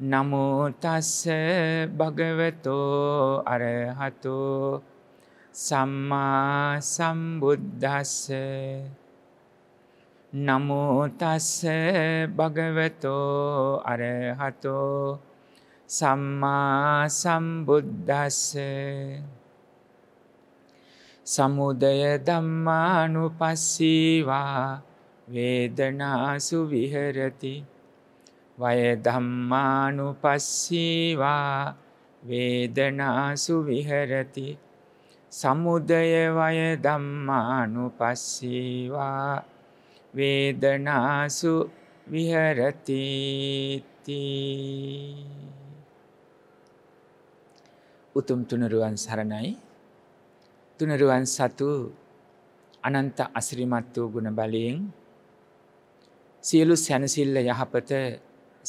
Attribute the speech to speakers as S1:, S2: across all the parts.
S1: නමෝ තස්ස භගවතෝ අරහතෝ සම්මා සම්බුද්දස්ස නමෝ තස්ස භගවතෝ අරහතෝ සම්මා සම්බුද්දස්ස සමුදය ධම්මානුපස්සීවා වේදනාසු විහෙරති වය ධම්මානු පස්සීවා වේදනාසු විහරති සමුදය වය ධම්මානු පස්සීවා වේදනාසු විහරතිති උතුම් තුනරුවන් සරණයි තුනරුවන් සතු අනන්ත අසිරිමත් වූ ගුණ බලයෙන් සියලු සැනසිල්ල යහපත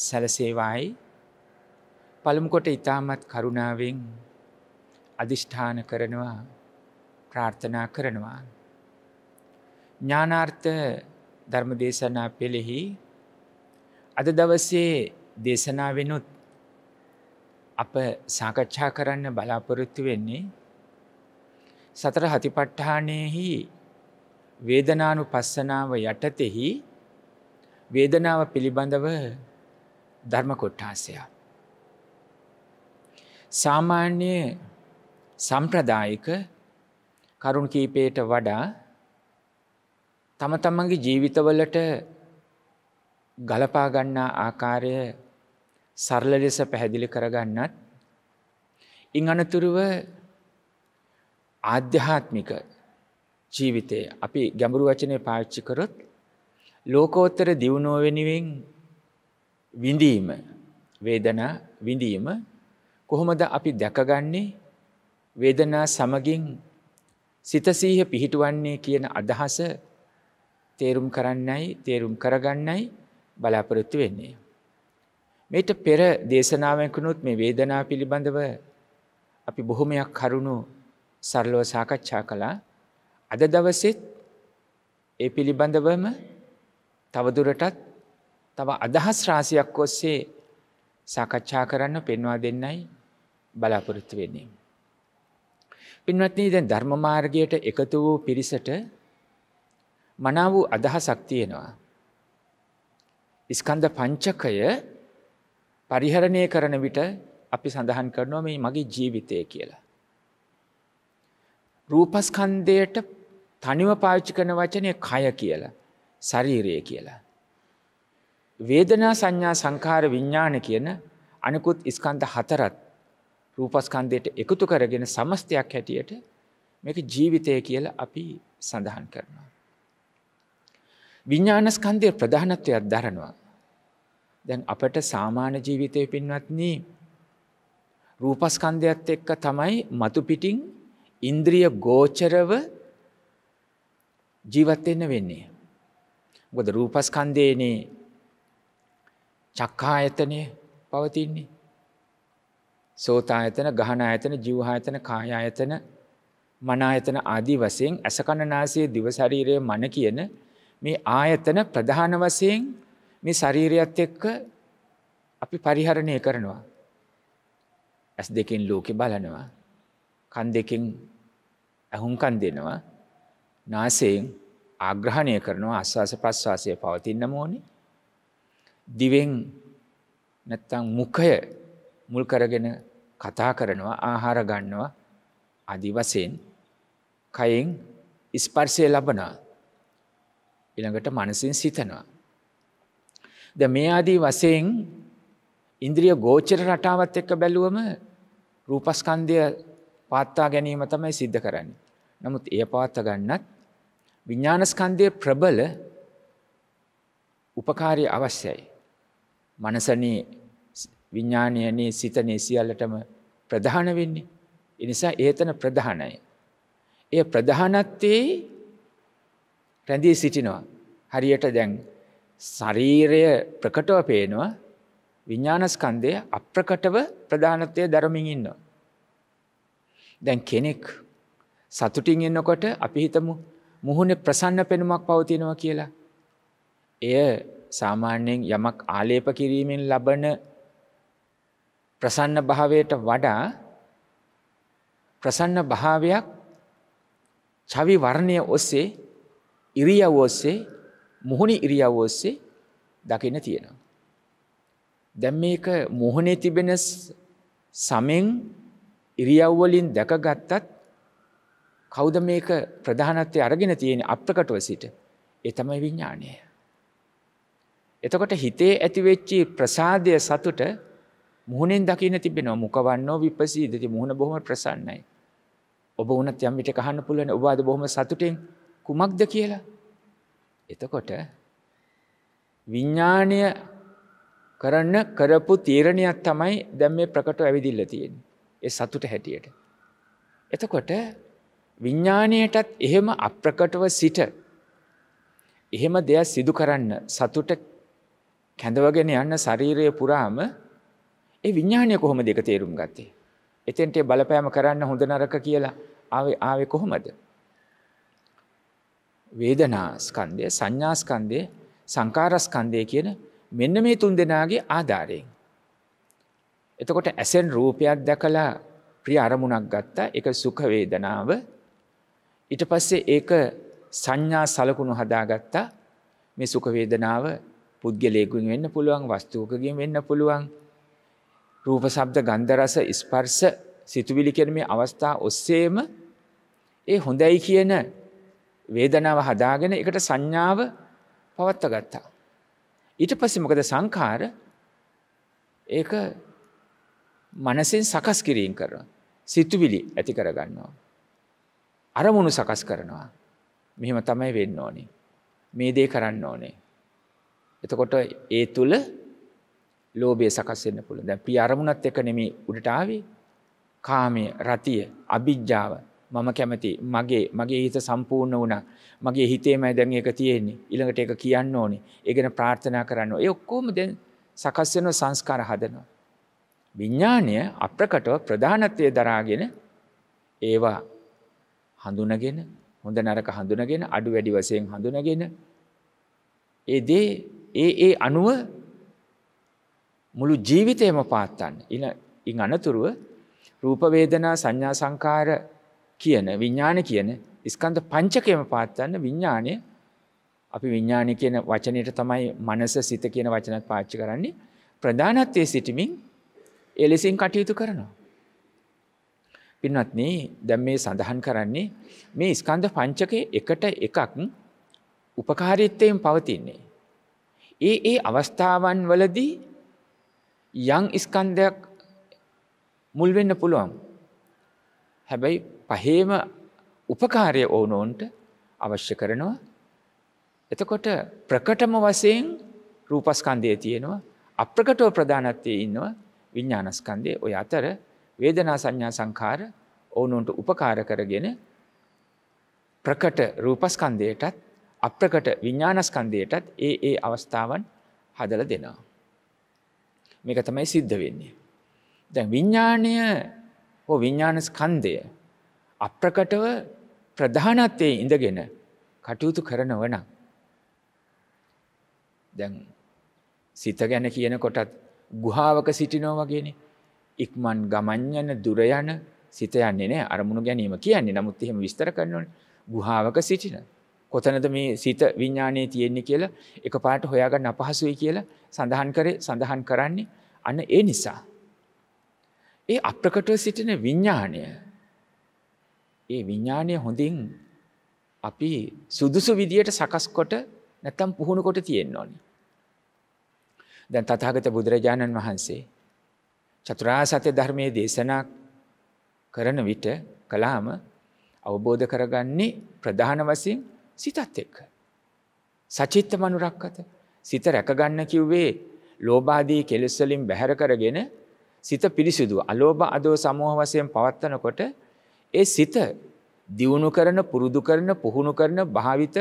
S1: සැලසේවායි පළමුකොට ඉතාමත් කරුණාවෙන් අධිෂ්ඨාන කරනවා ප්‍රාර්ථනා කරනවා. ඥානාර්ථ ධර්මදේශනා පෙළෙහි අද දවසේ දේශනාවෙනුත් අප සාකච්ඡා කරන්න බලාපොරොත්තු වෙන්නේ සතර හතිපට්ඨානයෙහි වේදනානු පස්සනාව යටතෙහි වේදනාව පිළිබඳව ධර්ම කොට්ටාසයා. සාමාන්‍ය සම්ප්‍රදායික කරුණ කීපයට වඩා තම තමන්ගේ ජීවිතවලට ගලපා ගන්නා ආකාරය සරල ලෙස පැහැදිලි කරගන්නත් ඉන් අනතුරුව ආධ්‍යාත්මික ජීවිතය අපි ගැඹුරු වචනය පාවිච්චි කරොත් ලෝකෝත්තර දියුණුව වෙනුවෙන් විඳීම වේදනා විඳීම කොහොමද අපි දැකගන්නේ වේදනා සමගින් සිතසීහ පිහිටුවන්නේ කියන අදහස තේරුම් කරන්නයි තේරුම් කරගන්නයි බලාපොරොත්තු වෙන්නේ. මේට පෙර දේශනාවකුණුත් මේ වේදනා පිළිබඳව අපි බොහොමයක් කරුණු සරලව සාකච්ඡා කළා අද දවසෙත් ඒ පිළිබඳවම තවදුරටත් තව අදහස් රාසියක් ඔස්සේ සාකච්ඡා කරන්න පෙන්වා දෙන්නයි බලාපොරොත්තු වෙන්නේ. පින්වත්නී දැන් ධර්මමාර්ගයට එකතු වූ පිරිසට මනාව වූ අදහසක් තියෙනවා. ඉස්කන්ධ පංචකය පරිහරණය කරන විට අපි සඳහන් කරනවා මේ මගේ ජීවිතය කියලා. රූපස්කන්ධයට තනිව පාවිච්චි කරන වචනය කය කියලා, ශරීරය කියලා. වේදනා සංඥා සංකාර විඤ්ඥාන කියන අනෙකුත් ඉස්කන්ත හතරත් රූපස්කන්දයට එකතු කරගෙන සමස්තයක් හැටියට මේක ජීවිතය කියල අපි සඳහන් කරනවා. විඤ්ඥානස්කන්දය ප්‍රධානත්වයක් දරනවා. දැන් අපට සාමාන්‍ය ජීවිතය පින්වත්නී රූපස්කන්දයක්ත් එක්ක තමයි මතුපිටිං ඉන්ද්‍රිය ගෝචරව ජීවත්වෙන්න වෙන්නේ. ගොද රූපස්කන්දයනේ චක්කා ඇතනය පවතින්නේ. සෝතා ඇතන ගහන ඇතන ජිවහා ඇතන කායා ඇතන මනා ඇතන ආදී වසයෙන් ඇසකණනාසයේ දිවශරීරය මන කියන මේ ආයතන ප්‍රධාන වසයෙන් මේ ශරීරයත් එක්ක අපි පරිහරණය කරනවා. ඇස් දෙකින් ලෝකෙ බලනවා. කන් දෙකින් ඇහුම්කන් දෙනවා. නාසයෙන් ආග්‍රහණය කරනවා අස්වාස ප්‍රශ්වාසය පවතින්නම ඕනේ දිවෙන් නැත්තං මුඛය මුල් කරගෙන කතා කරනවා ආහාර ගන්නවා අදිවසයෙන් කයින් ඉස්පර්සය ලබනා ඉළඟට මනසින් සිතනවා. ද මේ ආදී වසයෙන් ඉන්ද්‍රිය ගෝචර රටාවත් එක්ක බැලුවම රූපස්කන්දය පාත්තා ගැනීම තමයි සිද්ධ කරන්න. නමුත් ඒ පාත්ත ගන්නත් විඤ්ඥානස්කන්දය ප්‍රබල උපකාරය අවශ්‍යයි. මනසනේ විඤ්ඥානයනේ සිතනේ සියල්ලටම ප්‍රධාන වෙන්නේ. එනිසා ඒතන ප්‍රධානය. එය ප්‍රධානත්තේ රැඳී සිටිනවා. හරියට දැන් ශරීරය ප්‍රකටව පේනවා විඤ්ඥානස්කන්දය අප්‍රකටව ප්‍රධානත්වය දරමින් ඉන්නවා. දැන් කෙනෙක් සතුටින් එන්නකොට අපි හිතමු මුහුණ ප්‍රසන්න පෙනුමක් පවතිනවා කියලා. එය සාමාන්‍යයෙන් යමක් ආලේප කිරීමෙන් ලබන ප්‍රසන්න භාවයට වඩා ප්‍රසන්න භාවයක් චවි වර්ණය ඔස්සේ ඉරියව් ඔස්සේ මුහුණි ඉරියව් ඔස්සේ දකින්න තියෙනවා. දැන් මේක මුහුණේ තිබෙන සමෙන් ඉරියව් වලින් දැකගත්තත් කවුද මේක ප්‍රධානත්වයේ අරගෙන තියෙන අප්‍රකටව සිට ඒ තමයි විඥාණය. එතකොට හිතේ ඇතිවෙච්චි ප්‍රසාදය සතුට මුහුණෙන් දකින තිබෙන මුකවන්නෝ විපසීදති මුහුණ බොහොම ප්‍රසන්නයි. ඔබ වනත් යම්මිට කහන්න පුලන ඔබාද බොහොම සතුටෙන් කුමක්ද කියලා. එතකොට විඤ්ඥානය කරන්න කරපු තීරණයක් තමයි දැම් මේ ප්‍රකට ඇවිදිල්ල තියෙන් ඒ සතුට හැටියට. එතකොට විඤ්ඥානයටත් එහෙම අප්‍රකටව සිට එහෙම දෙයක් සිදු කරන්න සතුට කැඳවගෙන යන්න ශරීරය පුරාම ඒ විඤ්ඥානය කොහොම දෙක තේරුම් ගත්තේ. එතෙන්ට බලපෑම කරන්න හොඳ නරක කියලා ආවේ ආවෙ කොහොමද. වේදනාස්කන්දය සංඥාස්කන්දය සංකාරස්කන්දය කියන මෙන්න මේ තුන් දෙනාගේ ආධාරයෙන්. එතකොට ඇසෙන් රූපයක් දැකලා ප්‍රිය අරමුණක් ගත්තා එක සුඛවේදනාව ඊට පස්සේ ඒක සංඥා සලකුණු හදාගත්තා මේ සුඛවේදනාව පුද්ගලයෙකුෙන් වෙන්න පුළුවන් වස්තුූකගෙන් වෙන්න පුළුවන් රූප සබ්ද ගන්ධරස ස්පර්ස සිතුවිලි කෙරමේ අවස්ථා ඔස්සේම ඒ හොඳයි කියන වේදනාව හදාගෙන එකට සංඥාව පවත්ත ගත්තා. ඊට පස්සේ මොකද සංකාර ඒක මනසින් සකස් කිරීම් කරන සිතුවිලි ඇති කරගන්නවා. අරමුණු සකස් කරනවා මෙහෙම තමයි වෙන්න ඕනේ මේ දේ කරන්න ඕනේ එතකොට ඒ තුළ ලෝබය සකස්වෙන්න පුළ දැ ප්‍රිය අරමුණත් එක නෙමේ උඩටාවේ කාමය රතිය අභිජ්ජාව මම කැමති මගේ මගේ හිත සම්පූර්ණ වුණ මගේ හිතේමයි දැන් එක තියෙන්නේ ඉළඟට එක කියන්න ඕනේ ඒගෙන ප්‍රාර්ථනා කරන්න ඒ ඔක්කෝම දැන් සකස්වෙන සංස්කාර හදනවා. විඤ්ඥානය අප්‍රකටව ප්‍රධානත්වය දරාගෙන ඒවා හඳුනගෙන හොඳ නරක හඳුනගෙන අඩු වැඩි වසයෙන් හඳුනගෙන ඒ දේ ඒ ඒ අනුව මුළු ජීවිතයම පාත්තන්න ඉන ඉන් අනතුරුව රූපවේදනා සංඥා සංකාර කියන විඤ්ඥාන කියන ස්කන්ධ පංචකයම පාත්තන්න විඤ්ඥානය අපි විඤ්ඥානය කියන වචනයට තමයි මනස සිත කියන වචනත් පාච්චි කරන්නේ ප්‍රධානත්වය සිටිමින් එලෙසින් කටයුතු කරනවා. පින්වත්න දැම් මේ සඳහන් කරන්නේ මේ ස්කන්ධ පංචකය එකට එකක් උපකාරිත්තයෙන් පවතින්නේ. ඒ ඒ අවස්ථාවන් වලදී යං ඉස්කන්දයක් මුල්වෙන්න පුළුවන්. හැබැයි පහේම උපකාරය ඕනෝන්ට අවශ්‍ය කරනවා. එතකොට ප්‍රකටම වසයෙන් රූපස්කන්දය තියෙනවා අප්‍රකටව ප්‍රධානත්වය ඉන්නවා විඤ්ඥානස්කන්දය ඔය අතර වේදනා සංඥා සංකාර ඕනොන්ට උපකාර කරගෙන ප්‍රකට රූපස්කන්දයටත් අප්‍රකට විඤ්ඥානස්කන්දයටත් ඒ ඒ අවස්ථාවන් හදල දෙනා. මේක තමයි සිද්ධ වෙන්නේ. දැ විඤ්ඥානය හෝ විඤ්ඥානස්කන්දය අප්‍රකටව ප්‍රධානත්වය ඉඳගෙන කටයුතු කරනවන. දැන් සිත ගැන කියනකොටත් ගුහාාවක සිටිනෝවගෙන ඉක්මන් ගමන්යන දුරයන සිත යන්නේ නෑ අරමුණු ගැනීම කියන්නේ නමුත් එහෙම විස්තර කරනවන ගුහාාවක සිටින කොතනද මේ සිත විඤ්ඥානය තියෙන්නේ කියලා එක පාට හොයාගන්න අපහසුයි කියලා සඳහන් කරේ සඳහන් කරන්නේ අන්න ඒ නිසා. ඒ අප්‍රකටව සිටින විඤ්ඥානය ඒ විඤ්ඥානය හොඳින් අපි සුදුසු විදියට සකස්කොට නැතම් පුහුණුකොට තියෙන්න්න ඕනි. දැන් තතාගත බුදුරජාණන් වහන්සේ චතුරා සත්‍ය ධර්මය දේශනා කරන විට කලාම අවබෝධ කරගන්නේ ප්‍රධාන වසින් සිතත් එක්ක. සචිත්ත මනුරක්කත සිත රැකගන්න කිව්වේ ලෝබාදී කෙලෙස්වලින් බැහැර කරගෙන සිත පිරිසිදු අලෝභ අදෝ සමූහ වශයෙන් පවත්වනකොට ඒ සිත දියුණු කරන පුරුදු කරන පුහුණු කරන භාවිත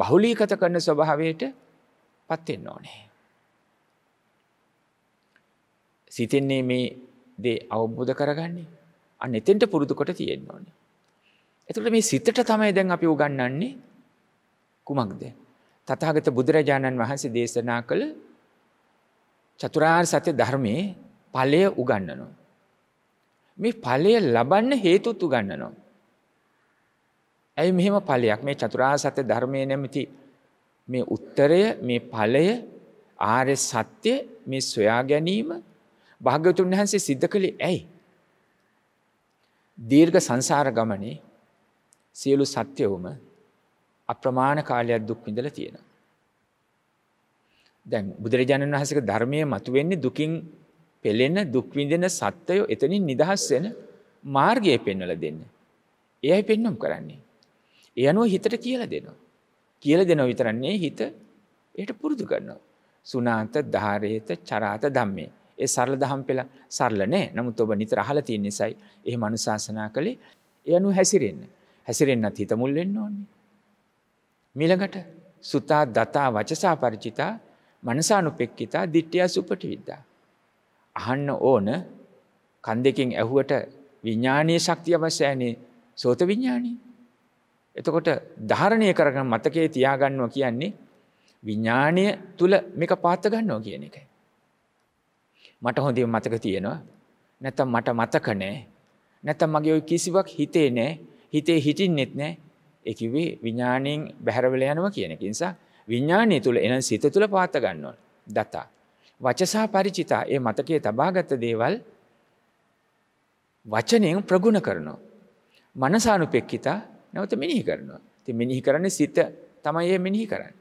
S1: බහුලීකත කරන ස්වභාවයට පත් වෙන්න ඕනේ. සිතන්නේ මේ දේ අවබෝධ කරගන්නේ අන්න එතෙන්ට පුරුදු කොට තියෙන්න ඕනේ. එතකොට මේ සිතට තමයි දැන් අපි උගන්වන්නේ කුමක්ද? තථාගත බුදුරජාණන් වහන්සේ දේශනා කළ චතුරාර්ය සත්‍ය ධර්මයේ ඵලය උගන්වනවා. මේ ඵලය ලබන්න හේතුත් උගන්වනවා. ඇයි මෙහෙම ඵලයක් මේ චතුරාර්ය සත්‍ය ධර්මයේ නැමැති මේ උත්තරය මේ ඵලය ආර්ය සත්‍ය මේ සොයා ගැනීම භාග්‍යවතුන් වහන්සේ සිද්ධ කළේ ඇයි? දීර්ඝ සංසාර ගමනේ සියලු සත්‍යවම අප්‍රමාණ කාලයක් දුක් විඳලා තියෙනවා. දැන් බුදුරජාණන් වහන්සේගේ ධර්මයේ මතුවෙන්නේ දුකින් පෙළෙන දුක් විඳින සත්වයෝ එතනින් නිදහස් වෙන මාර්ගය පෙන්වලා දෙන්න. එයයි පෙන්වම් කරන්නේ. ඒ අනුව හිතට කියලා දෙනවා. කියලා දෙනවා විතරන්නේ හිත ඒට පුරුදු කරනවා. සුනාන්ත ධාරේත චරාත ධම්මේ. ඒ සරල දහම් පෙළ සරල නෑ. නමුත් ඔබ නිතර අහලා තියෙන නිසායි එහෙම අනුශාසනා කළේ. ඒ අනුව හැසිරෙන්න. හැසිරෙන්නත් හිත මුල් වෙන්න ඕනේ. මිළඟට සුතා දතා වචසා පරිචිතා මනසානුපෙක්කිතා දිට්ටිය සුපටි විද්දා. අහන්න ඕන කන් දෙකින් ඇහුවට විඤ්ඥානය ශක්තිය අවසෑනේ සෝත විඤ්ඥානී. එතකොට ධාරණය කරගන මතකේ තියාගන්නවා කියන්නේ විඤ්ඥානය තුළ මේක පාත්ත ගන්නවා කියන එක. මට හොඳේ මතක තියෙනවා නැතම් මට මතකනෑ නැතම් මගේ ඔය කිසිවක් හිතේ නෑ හිතේ හිටින් නෙත් නෑ එකවේ විඥාණයෙන් බැහැරවල යනවා කියන එක නිසා විඥාණය තුල එන සිත තුල පාත ගන්නවා දතා වචසා ಪರಿචිතා ඒ මතකයේ තබාගත් දේවල් වචනයෙන් ප්‍රගුණ කරනවා මනසානුපෙක්කිතා නැවත මෙනෙහි කරනවා ඉතින් මෙනෙහි කරන්නේ සිත තමයි ඒ මෙනෙහි කරන්නේ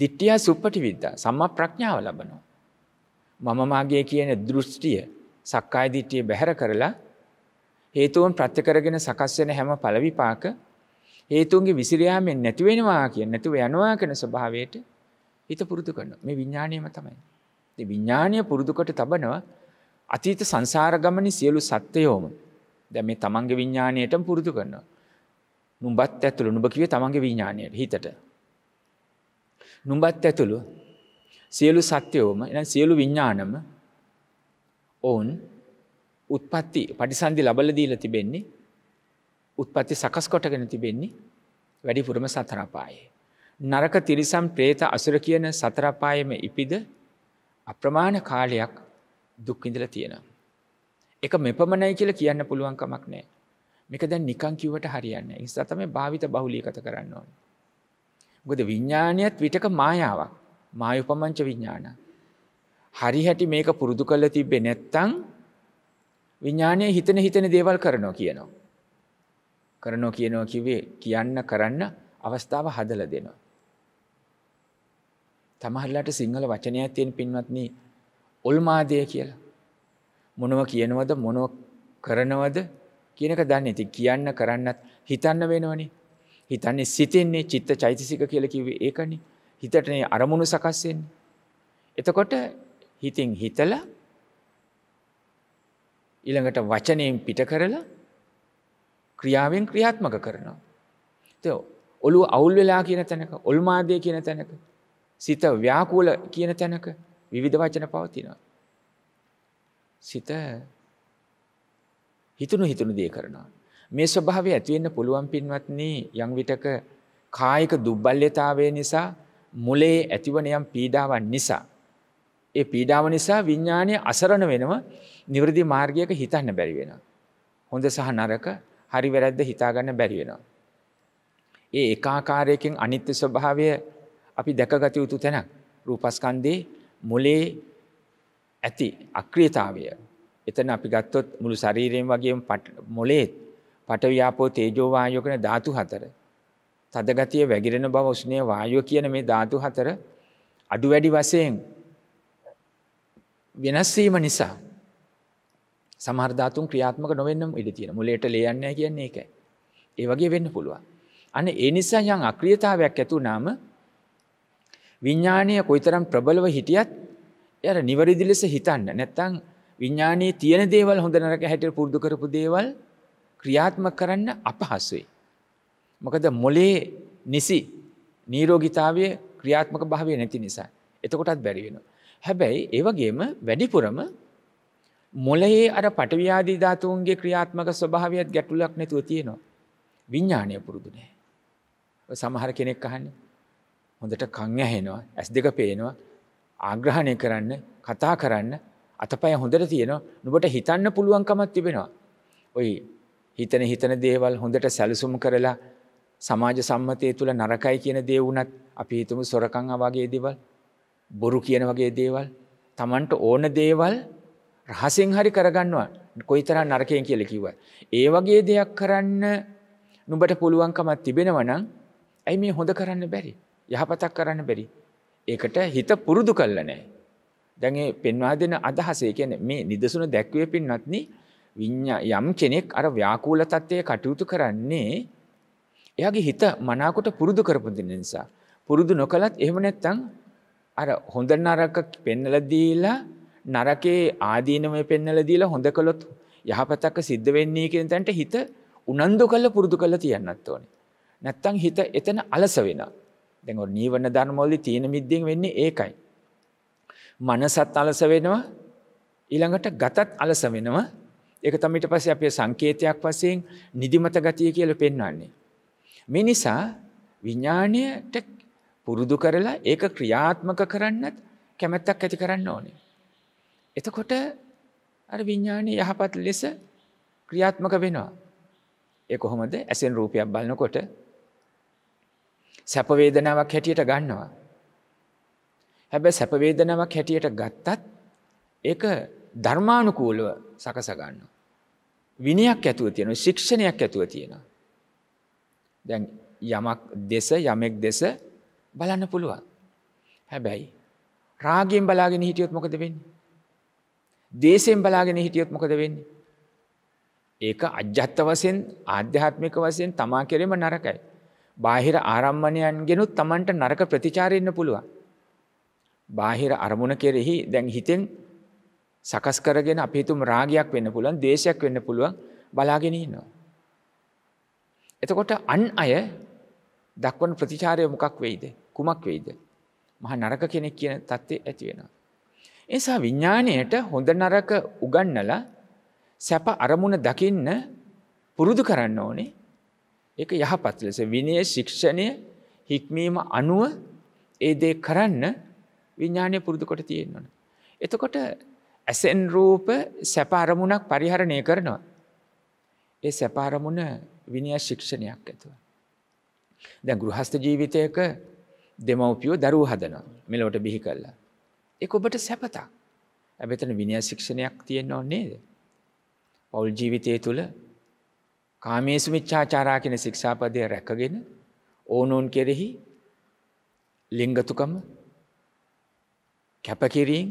S1: දිට්ඨිය සුප්පටිවිද්දා සම්මා ප්‍රඥාව ලබනවා මම මාගේ කියන දෘෂ්ටිය සක්කාය දිට්ඨිය බැහැර කරලා හේතුවන් ප්‍රත්‍යකරගෙන සකස් වෙන හැම පළවිපාක හේතුන්ගේ විසිරයාමෙන් නැතිවෙනවා කිය නැතුව යනවා කෙන ස්වභාවයට හිත පුරුදු කරන මේ විඤ්ඥානයම තමයි. විඤ්ඥානය පුරුදුකොට තබනව අතීත සංසාරගමනි සියලු සත්‍යයෝම දැ මේ තමන්ගේ විඤ්ඥානයට පුරුදු කරනවා. නුම්බත් ඇතුළු නුඹකිව තමන්ගේ විඤ්ඥානයට හිතට. නුම්බත් ඇතුළු සියලු සත්‍යයෝම එ සියලු විඤ්ඥානම ඔවුන් උත්පත්ති පටිසන්ධි ලබල දීල තිබෙන්නේ උත්පත්ති සකස් කොටගෙන තිබෙන්නේ වැඩිපුරම සතරපායේ. නරක තිරිසම් ප්‍රේත අසුර කියන සතරපායම ඉපිද අප්‍රමාණ කාලයක් දුක්කිඳල තියෙනම්. එක මෙපමණයි කියල කියන්න පුළුවන්කමක් නෑ මේක දැන් නිකං කිවට හරියන්න ඉස්සතම භාවිත බහුලිකත කරන්න ඕන. ගොද විඤ්ඥානයත් විටක මායාවක් මායුපමංච විඤ්ඥාන. හරි හැටි මේක පුරුදු කල්ල තිබ්බෙ නැත්තං විඥානය හිතන හිතන දේවල් කරනවා කියනවා. කරනවා කියනවා කිව්වේ කියන්න කරන්න අවස්ථාව හදලා දෙනවා. තමහරලාට සිංහල වචනයක් තියෙන පින්වත්නි ඔල්මාදය කියලා. මොනව කියනවද මොනව කරනවද කියනක දන්නේ ති කියන්න කරන්නත් හිතන්න වෙනවනි. හිතන්නේ සිතෙන්නේ චිත්ත චෛතසික කියල කිවේ ඒකනි හිතටනේ අරමුණු සකස්සෙන්. එතකොට හිතින් හිතලා ඊළඟට වචනයෙන් පිට කරලා ක්‍රියාවෙන් ක්‍රියාත්මක කරනවා. තය ඔලු අවුල් වෙලා කියන තැනක ඔල්මාදය කියන තැනක සිත ව්‍යාකූල කියන තැනක විවිධ වචන පවතිනවා. සිත හිතුණු හිතුණු දේ කරනවා. මේ ස්වභාවය ඇතිවෙන්න පුළුවන් පින්වත්නී යං විටක කායික දුබ්බල්්‍යතාවය නිසා මුලේ ඇතිවන යම් පීඩාවන් නිසා ඒ පීඩාව නිසා විඤ්ඥානය අසරණ වෙනම නිවරදි මාර්ගයක හිතන්න බැරිවෙන. හොඳ සහ නරක හරි වැරැද්ද හිතාගන්න බැරිවෙනවා. ඒ එකාකාරයකින් අනිත්‍ය ස්වභාවය අපි දැකගත යුතු තැනක් රූපස්කන්දේ මොලේ ඇති අක්‍රියතාවය එතන අපි ගත්තොත් මුළු ශරීරයෙන් වගේ මොලේත් පටව්‍යාපෝ තේජෝ වායෝ කරන ධාතු හතර තදගතිය වැగిරෙන බව උස්නේ වායෝ කියන මේ ධාතු හතර අඩු වැඩි වශයෙන් වෙනස්වීම නිසා සමහර්ධාතුන් ක්‍රියාත්මක නොවෙන්නම් ඉඩ තියෙන මුලට ලේයන්න කියන්නේ එකයි. ඒ වගේ වෙන්න පුළුවන්. අන්න ඒ නිසා යම් අක්‍රියතාවයක් ඇතු නාම විඤ්ඥානය කොයිතරම් ප්‍රබලව හිටියත් එර නිවැරදි ලෙස හිතන්න නැත්තං විඤ්ඥානයේ තියෙන දේවල් හොඳ නරක හැටියට පුරදු කරපු දේවල් ක්‍රියාත්මක කරන්න අපහසුයි. මොකද මොලේ නිසි නීරෝගිතාවය ක්‍රියාත්මක භාවය නැති නිසා. එතකොටත් බැරිවෙනවා. හැබැයි ඒවගේම වැඩිපුරම මොලයේ අර පටවි්‍යාදී ධාතුන්ගේ ක්‍රියාත්මක ස්වභාවයක් ගැටුලක් නැතුව තියෙනවා. විඤ්ඥානය පුරුදුනෑ. සමහර කෙනෙක් අහන්න හොඳට කං ඇහෙනවා ඇස් දෙක පේනවා ආග්‍රහණය කරන්න කතා කරන්න අතපය හොඳට තියෙනවා නුබට හිතන්න පුළුවන්කමත් තිබෙනවා. ඔයි හිතන හිතන දේවල් හොඳට සැලසුම් කරලා සමාජ සම්මතය තුළ නරකයි කියන දේවුනත් අපි හිතමු සොරකං අවාගේ දෙවල් බොරු කියන වගේ දේවල් තමන්ට ඕන දේවල් රහසිං හරි කරගන්නවා කොයි තරන් නරකයෙන් කියල කිව. ඒ වගේ දෙයක් කරන්න නුබට පුළුවන්කමත් තිබෙනවනම් ඇයි මේ හොඳ කරන්න බැරි යහපතක් කරන්න බැරි. ඒකට හිත පුරුදු කල්ලනෑ. දැගේ පෙන්වා දෙන අදහසේ කියන මේ නිදසුන දැක්වේ පින්නත්න විඤ්ඥා යම් කෙනෙක් අර ව්‍යාකූල තත්ත්වය කටයුතු කරන්නේ එයාගේ හිත මනාකොට පුරුදු කරපුදි නිසා. පුරුදු නොකළත් එහෙම නැත්තං අර හොඳ නරක පෙන්නල දීලා නරකේ ආදීනමය පෙන්නල දීලා හොඳ කළොත් යහපතක්ක සිද්ධ වෙන්නේ කියෙන තැන්ට හිත උනන්දු කල්ල පුරුදු කළ තියන්නත් ඕනේ. නැත්තං හිත එතන අලස වෙන. දෙ නීවන ධර්මෝලි තියෙන මිද්දෙන් වෙන්නේ ඒකයි. මනසත් අලස වෙනවා ඊළඟට ගතත් අලස වෙනවා ඒක තමිට පස්සේ අපේ සංකේතයක් වශයෙන් නිදිමත ගතිය කියලා පෙන්වන්නේ. මේ නිසා විඥාණයට පුරුදු කරලා ඒක ක්‍රියාත්මක කරන්නත් කැමැත්තක් ඇති කරන්න ඕනේ. එතකොට අර විඤ්ඥානය යහපත් ලෙස ක්‍රියාත්මක වෙනවා. ඒ කොහොමද ඇසෙන් රූපයක් බලනකොට සැපවේදනාවක් හැටියට ගන්නවා. හැබැ සැපවේදනාවක් හැටියට ගත්තත් ඒක ධර්මානුකූලව සකසගන්න. විනියක් ඇතුව තියෙන ශික්ෂණයක් ඇතුව තියෙන. දැන් යමක් දෙස යමෙක් දෙස බලන්න පුළුවන්. හැබැයි රාගෙන් බලාගෙන හිටියොත් මොකද වෙන්නේ. දේශයෙන් බලාගෙන හිටියොත් මොකද වෙන්නේ. ඒක අජ්‍යත්ත වසයෙන් ආධ්‍යාත්මික වසයෙන් තමා කෙරෙම නරකයි. බාහිර ආරම්මණයන් ගෙනුත් තමන්ට නරක ප්‍රතිචාරයන්න පුළුවන්. බාහිර අරමුණ කෙරෙහි දැන් හිතෙන් සකස් කරගෙන අපිතුම් රාගයක් වෙන්න පුළුවන් දේශයක් වෙන්න පුළුවන් බලාගෙන ඉන්නවා. එතකොට අන් අය දක්වන ප්‍රතිචාරය මොකක් වෙයිද. කුමක් වෙයිද? මහා නරක කෙනෙක් කියන தත්ත්වය ඇති වෙනවා. ඒ නිසා විඥාණයට හොඳ නරක උගන්නලා සැප අරමුණ දකින්න පුරුදු කරන්න ඕනේ. ඒක යහපත් ලෙස විනය ශික්ෂණය හික්මීම අනුව ඒ දේ කරන්න විඥානය පුරුදු කොට තියෙන්වන. එතකොට ඇසෙන් රූප සැපාරමුණක් පරිහරණය කරනවා. ඒ සැපාරමුණ විනිය ශික්ෂණයක් ඇතුව. දැ ගෘහස්ත ජීවිතයක දෙමව්පියෝ දරුව හදනවා මෙලොවට බිහි කරලා. එක ඔබට සැපතක් ඇබැතන විනිය ශික්ෂණයක් තියෙන්න්න ඔන්නේද. පවුල් ජීවිතය තුළ කාමේසු මිච්චාචාරා කෙන ශික්ෂාපදය රැකගෙන ඕනෝන් කෙරෙහි ලිංගතුකම කැපකිරීම්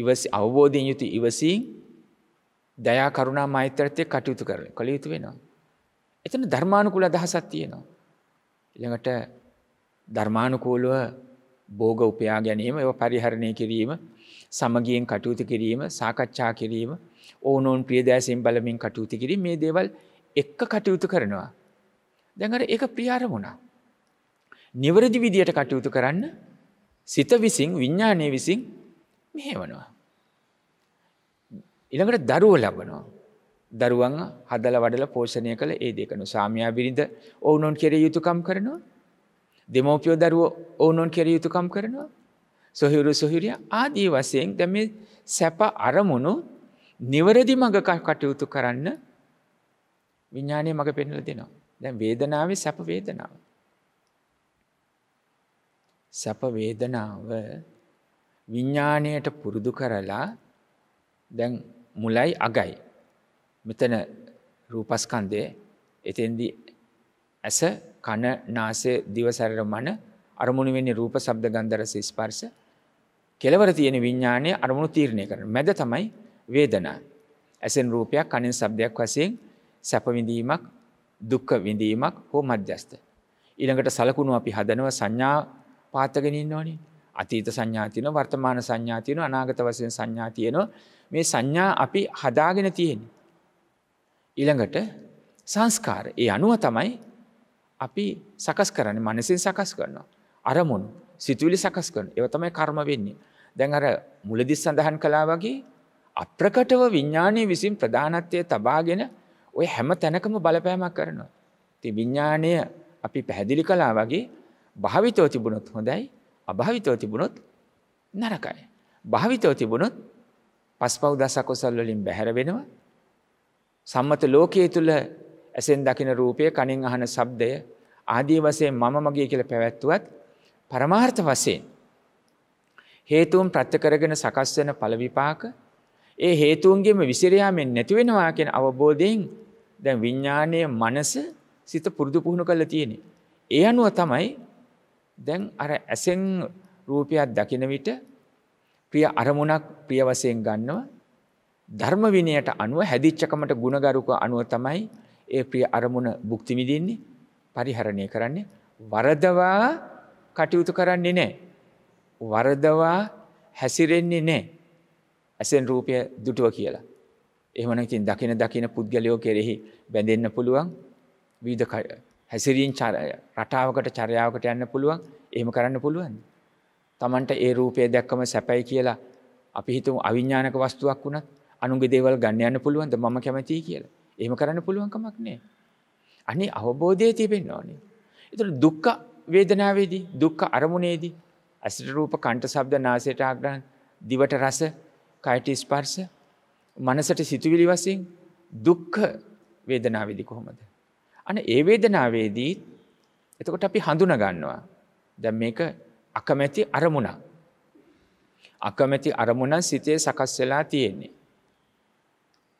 S1: ඉවසි අවබෝධයෙන් යුතු ඉවසීන් දයා කරුණා මෛත්‍රතය කටයුතු කරන කළ යුතු වෙනවා. එතන ධර්මානුකුල දහසත් තියෙනවා. ඉළඟට ධර්මානුකූලව භෝග උපයා ගැනීම ඒ පරිහරණය කිරීම සමගියෙන් කටයුතු කිරීම සාකච්ඡා කිරීම ඕනෝන් ප්‍රියදෑසින් බලමින් කටයුතු කිරීම මේ දේවල් එක්ක කටයුතු කරනවා. දැඟට ඒ ප්‍රියාරමුණා. නිවරදි විදියට කටයුතු කරන්න සිත විසින් විඤ්ඥානය විසින් මෙහෙවනවා. ඉළඟට දරුව ලබනවා. දරුවන් හදල වඩල පෝෂණය කළ ඒ දෙකනු සාමයා බිරිඳ ඔවුනොන් කෙර යුතුකම් කරනවා දෙමෝපියෝ දරුවෝ ඕනොන් කෙර යුතුකම් කරනවා සොහිරු සොහිරිය ආදී වසයෙන් දැම සැප අරමුණු නිවරදි මඟ කටයුතු කරන්න විඤ්ඥානය මඟ පෙන්නල දෙනවා. දැන් වේදනාව සැප වේදනාව. සැප වේදනාව විඤ්ඥානයට පුරුදු කරලා දැන් මුලයි අගයි. මෙතන රූපස්කන්දය එතෙන්දි ඇස කන නාසය දිවසැරර මන අරමුණ වෙන්නේ රූප සබ්ද ගන්ධරස ස්පර්ශ කෙලවර තියෙන විඥානය අරමුණු තීරණය කරන මැද තමයි වේදනා ඇසෙන් රූපයක් කනින් සබ්දයක් වශයෙන් සැප විඳීමක් දුක්ඛ විඳීමක් හෝ මධ්‍යස්ථ ඊළඟට සලකුණු අපි හදනවා සංඥා පාතගෙන ඉන්නෝනේ අතීත සංඥා තියෙනවා වර්තමාන සංඥා තියෙනවා අනාගත වශයෙන් සංඥා තියෙනවා මේ සංඥා අපි හදාගෙන තියෙන්නේ ඊළඟට සංස්කාර ඒ අනුව තමයි අපි සකස් කරන්නේ මනසින් සකස් කරනවා. අරමුණු සිතුවිලි සකස් කරන ඒව තමයි කර්ම වෙන්නේ. දැන් අර මුලදි සඳහන් කළා වගේ අප්‍රකටව විඥානයේ විසින් ප්‍රධානත්වය තබාගෙන ඔය හැම තැනකම බලපෑමක් කරනවා. ඉතින් විඥාණය අපි පැහැදිලි කළා වගේ භාවිතව තිබුණොත් හොඳයි, අභාවිතව තිබුණොත් නරකයි. භාවිතව තිබුණොත් පස්පව් දස කුසල් වලින් බැහැර වෙනවා. සම්මත ලෝකයේ තුල ඇසෙන් දකින රූපය කනින් අහන සබ්දය ආදී වසේ මම මගේ කියල පැවැත්තුවත් පරමාර්ථ වසයෙන්. හේතුවම් ප්‍රත්්‍යකරගෙන සකස් වන පලවිපාක ඒ හේතුවන්ගේම විසිරයාමෙන් නැතිවෙනවා කියෙන අවබෝධයෙන් දැන් විඤ්ඥානය මනස සිත පුරුදු පුහුණු කල තියෙනෙ. ඒ අනුව තමයි දැන් අර ඇසෙන් රූපයක් දකින විට ප්‍රිය අරමුණක් ප්‍රියවසයෙන් ගන්නවා ධර්ම විනයට අනුව හැදිච්චකමට ගුණගරුක අනුව තමයි ඒ ප්‍රිය අරමුණ භුක්ති විඳින්නේ පරිහරණය කරන්නේ වරදවා කටයුතු කරන්නේ නෑ. වරදවා හැසිරෙන්නේ නෑ ඇසෙන් රූපය දුටුව කියලා. එහමනකින් දකින දකින පුද්ගලයෝ කෙරෙහි බැඳෙන්න්න පුළුවන් විධ හැසිරීන් රටාවකට චරයාවකට යන්න පුළුවන් එහෙම කරන්න පුළුවන්. තමන්ට ඒ රූපය දැක්කම සැපැයි කියලා අපි හිතුම අවිඤ්ඥානක වස්තුවක් වුණත් අනුගේ දේවල් ගන්න යන්න පුළුවන්ද මම කැමතියි කියලා. එහම කරන්න පුළුවන්කමක් නෑ. අනේ අවබෝධය තිබෙන්න්න ඕනේ. එතුළ දුක්ක වේදනාවේදී දුක්ක අරමුණේදී ඇසට රූප කණ්ට සබ්ද නාසයට ආග්‍රහන් දිවට රස කයිට ස්පර්ස මනසට සිතුවිලි වසින් දුක්ක වේදනාවේදි කොහොමද. අන ඒ වේදනාවේදී එතකොට අපි හඳුන ගන්නවා. දැ මේක අකමැති අරමුණ. අකමැති අරමුණ සිතේ සකස් වෙලා තියෙන්නේ.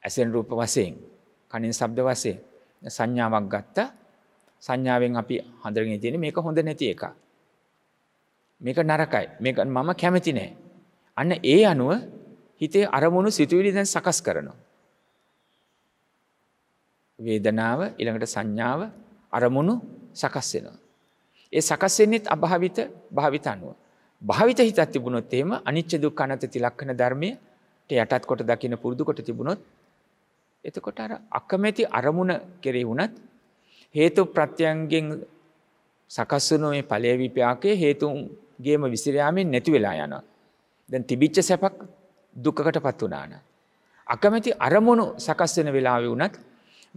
S1: ඇසෙන් රූප වසයෙන් කනින් සබ්ද වසේ සංඥාවක් ගත්ත සංඥාවෙන් අපි හඳරගෙන තියෙන මේක හොඳ නැති එක. මේක නරකයි මේක මම කැමති නෑ. අන්න ඒ අනුව හිතේ අරමුණු සිතුවිලි දැන් සකස් කරනවා. වේදනාව ඊළඟට සංඥාව අරමුණු සකස් වෙනවා. ඒ සකස් වෙන්නේත් අභාවිත භාවිත අනුව. භාවිත හිතක් තිබුණොත් එහෙම අනිච්ච දුක්ඛ අනත්ති ලක්ෂණ ධර්මයට යටත් කොට දකින්න පුරුදු කොට තිබුණොත් එතකොට අර අකමැති අරමුණ කෙරේ වුණත් හේතු ප්‍රත්‍යයන්ගෙන් සකස්සුනු මේ පලය විපාකයේ හේතුන්ගේම විසිරයාමෙන් නැති වෙලා යන. දැන් තිබිච්ච සැපක් දුකකට පත් වනාන. අකමැති අරමුණු සකස්වෙන වෙලාව වුණත්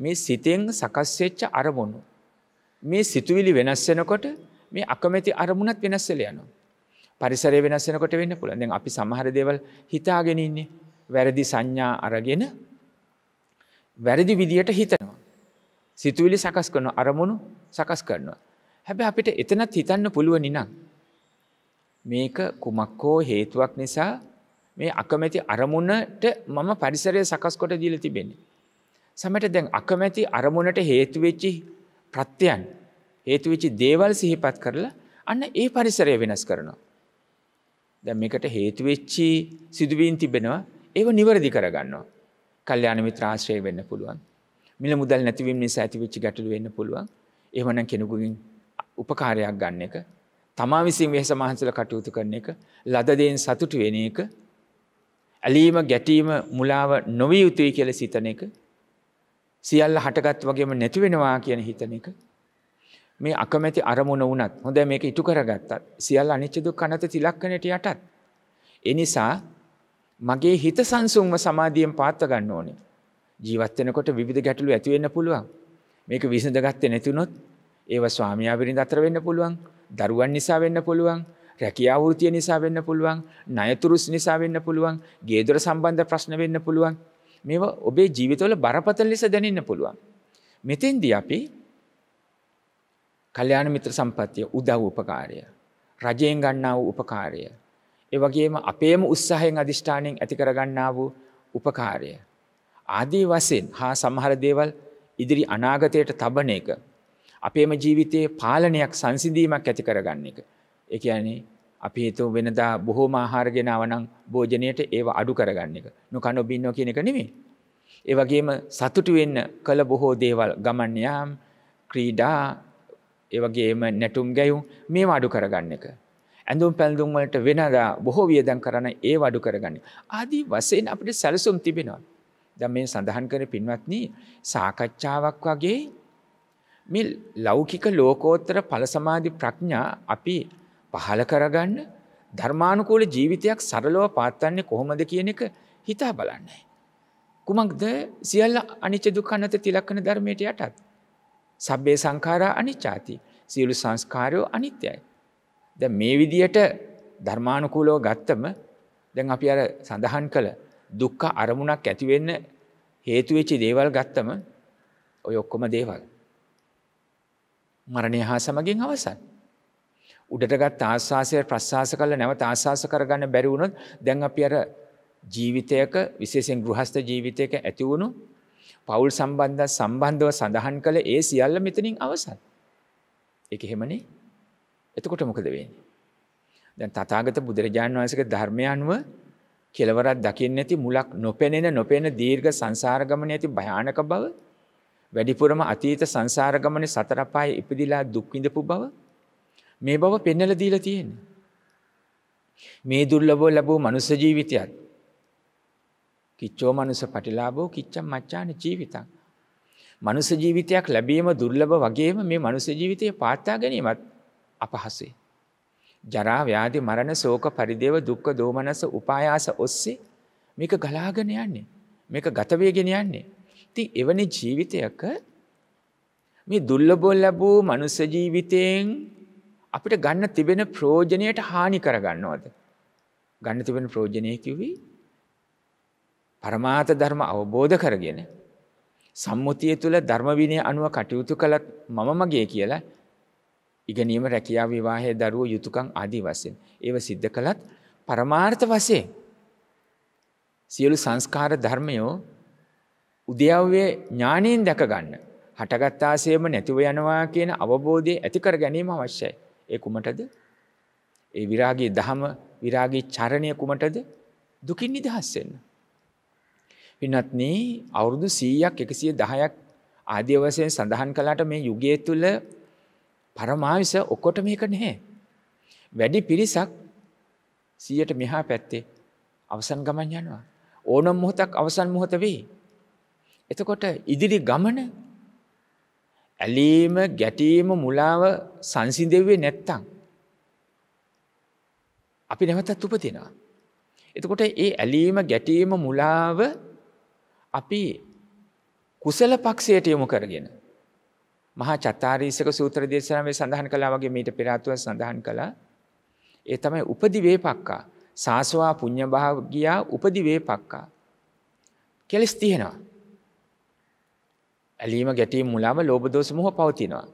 S1: මේ සිතෙන් සකස්වෙච්ච අරමුණු. මේ සිතුවිලි වෙනස්වෙනකොට මේ අකමැති අරමුණත් වෙනස්සල යනු. පරිසරය වෙනස්සෙනකොට වෙන්න පුළන් අපි සමහර දෙවල් හිතාගෙනන්නේ වැරදි සංඥා අරගෙන වැරදි විදියට හිතනවා. සිතුවිලි සකස් කරන අරමුණු සකස් කරනවා. හැබැ අපිට එතනත් හිතන්න පුළුව නිනම්. මේක කුමක්කෝ හේතුවක් නිසා මේ අකමැති අරමුණට මම පරිසරය සකස්කොට දීල තිබෙන්නේ. සමට දැන් අකමැති අරමුණට හේතුවෙච්චි ප්‍රත්‍යයන් හේතුවෙච්චි දේවල් සිහිපත් කරලා අන්න ඒ පරිසරය වෙනස් කරනවා. දැ මේකට හේතුවෙච්චි සිදුවීන් තිබෙනවා ඒව නිවරදි කරගන්නවා. කල්්‍යාන මිත්‍රාශ්‍රය වෙන්න පුළුවන්. මිල මුදල් නැතිවීම නිසා ඇතිවෙච්චි ගැටලු වෙන්න පුළුවන් එහමන කෙනෙකුගින් උපකාරයක් ගන්න එක තමා විසින් වෙහ සමහන්සල කටයුතු කරන එක ලදදයෙන් සතුටු වෙන එක ඇලීම ගැටීම මුලාව නොවී යුතුයි කියල සිතන එක සියල්ල හටගත් වගේම නැතිවෙනවා කියන හිතන එක මේ අකමැති අරමුණ වනත් හොඳ මේක ඉටු කරගත්තත් සියල් අනිච්චදු කනත තිලක්කනට යටත් එනිසා මගේ හිත සංසුන්ව සමාධියෙන් පාත්ත ගන්න ඕනේ. ජීවත්වෙනකොට විධ ගැටලු ඇතිවෙන්න පුළුවන්. මේක විසඳගත්තේ නැතිනොත් ඒව ස්වාමියාවිරින් අතර වෙන්න පුළුවන් දරුවන් නිසා වෙන්න පුළුවන් රැකියාවෘතිය නිසා වෙන්න පුළුවන් නයතුරුස් නිසා වෙන්න පුළුවන් ගේදොර සම්බන්ධ ප්‍රශ්න වෙන්න පුළුවන් මේ ඔබේ ජීවිතවල බරපතල ලෙස දැනන්න පුළුවන්. මෙතෙන්ද අපි කල්්‍යයාන මිත්‍ර සම්පත්තිය උදව් උපකාරය. රජයෙන් ගන්නා වූ උපකාරය ඒවගේම අපේම උත්සාහයෙන් අධිෂ්ඨානයෙන් ඇති කරගන්නා වූ උපකාරය. ආදී වසයෙන් හා සමහර දේවල් ඉදිරි අනාගතයට තබන එක. අපේම ජීවිතයේ පාලනයක් සංසිදීමක් ඇති කරගන්න එක. එක යනේ අපි හිතු වෙනදා බොහෝ ආහාරගෙනාවනම් භෝජනයට ඒව අඩු කරගන්න එක. නොකනො බින්නෝ කියන එක නෙමේ. ඒවගේම සතුටු වෙන්න කළ බොහෝ දේවල් ගමන්යම් ක්‍රීඩා ඒවගේම නැටුම් ගැයුම් මේ අඩු කරගන්න එක. ඇඳුම් පැල්දුම්වලට වෙනදා බොහෝ වියදන් කරන ඒ වඩු කරගන්න. ආදී වසයෙන් අපට සැලසුම් තිබෙනවා. ද මේ සඳහන් කර පින්වත්න සාකච්ඡාවක් වගේ මේ ලෞකික ලෝකෝත්තර පලසමාධි ප්‍රඥා අපි පහල කරගන්න ධර්මානුකූල ජීවිතයක් සරලව පාත්තන්නේ කොහොමද කියන එක හිතා බලන්නේ. කුමක්ද සියල්ල අනිච්ච දුකන්නත තිලක්කන ධර්මයට යටත්. සබ්බේ සංකාරා අනිච්චාති සියලු සංස්කාරයෝ අනිත්‍යයි. දැ මේ විදියට ධර්මානුකූලෝ ගත්තම දැන් අපි අර සඳහන් කළ දුක්ක අරමුණක් ඇතිවෙන්න හේතුවෙච්චි දේවල් ගත්තම ඔය ඔක්කොම දේවල්. මරණය හා සමගින් අවසන්. උඩටගත් ආශාසය ප්‍රශ්වාස කල නැවත ආශාස කරගන්න බැරිවුණොත් දැන් අපි අර ජීවිතයක විශේෂෙන් ගෘහස්ත ජීවිතයක ඇතිවුණු පවුල් සම්බන්ධ සම්බන්ධව සඳහන් කළ ඒ සියල්ල මෙතනින් අවසන්. එක හෙමනේ එතකොට මොකද වෙන්නේ. දැන් තතාගත බුදුරජාණන් වන්සක ධර්මය අනුව කෙලවරත් දකින්න ඇති මුලක් නොපෙනෙන නොපෙන දීර්ඝ සංසාරගමන ඇති භයානක බව වැඩිපුරම අතීත සංසාරගමන සතරපාය ඉපදිලා දුක්විඳපු බව මේ බව පෙන්නල දීල තියෙන. මේ දුර්ලබෝ ලැබූ මනුස ජීවිතයත් කිච්චෝ මනුස පටිලාබෝ කිච්චම් මච්චාන ජීවිතක්. මනුස ජීවිතයක් ලැබීම දුර්ලබ වගේම මේ මනුස ජීවිතය පාත්තා ගැනීමත් අපහසුයි. ජරා ව්‍යාධි මරණ සෝක පරිදේව දුක්ඛ දෝමනස උපායාස ඔස්සේ මේක ගලාගෙන යන්නේ. මේක ගත වෙගෙන යන්නේ. ඉතින් එවැනි ජීවිතයක මේ දුර්ලභව ලැබූ මනුෂ්‍ය ජීවිතයෙන් අපිට ගන්න තිබෙන ප්‍රයෝජනයට හානි කරගන්නවද? ගන්න තිබෙන ප්‍රයෝජනය කිව්වේ පරමාර්ථ ධර්ම අවබෝධ කරගෙන සම්මුතිය තුළ ධර්ම විනය අනුව කටයුතු කළත් මම මගේ කියලා ඉගෙනීම රැකියා විවාහය දරුව යුතුකං අදී වසයෙන්. ඒව සිද්ධ කළත් පරමාර්ථ වසේ. සියලු සංස්කාර ධර්මයෝ උද්‍යව්වේ ඥානයෙන් දැකගන්න. හටගත්තාසේම නැතිව යනවා කියන අවබෝධය ඇතිකර ගැනීම අවශ්‍යයි. ඒ කුමටද. ඒ විරාගේ දහම විරාගේ චරණය කුමටද දුකින් නිදහස්සෙන්න්න. පිනත්න අවුරුදු සීයක් එකසිය දහයක් ආදවසයෙන් සඳහන් කලාට මේ යුගය තුළ පරමාවිස ඔක්කොට මේක නැහැ. වැඩි පිරිසක් සියයට මෙහා පැත්තේ අවසන් ගමන් යනවා. ඕනම් මොහොතක් අවසන් මොහොත වෙයි. එතකොට ඉදිරි ගමන ඇලීම ගැටීම මුලාව සංසිදෙව්වේ නැත්තං. අපි නැවතත් උපතිනවා. එතකොට ඒ ඇලීම ගැටීම මුලාව අපි කුසල පක්ෂයට යොමු කරගෙන. මහා චත්තාරීසක සූත්‍ර දේශනාවේ සඳහන් කළා වගේ මීට පෙර ආත්වන සඳහන් කළා. ඒ තමයි උපදි වේපක්කා. සාසවා පුඤ්ඤ භාගියා උපදි වේපක්කා. කෙලස් තියෙනවා. ඇලීම ගැටීම් මුලාව ලෝභ දෝෂ මොහ පවතිනවා.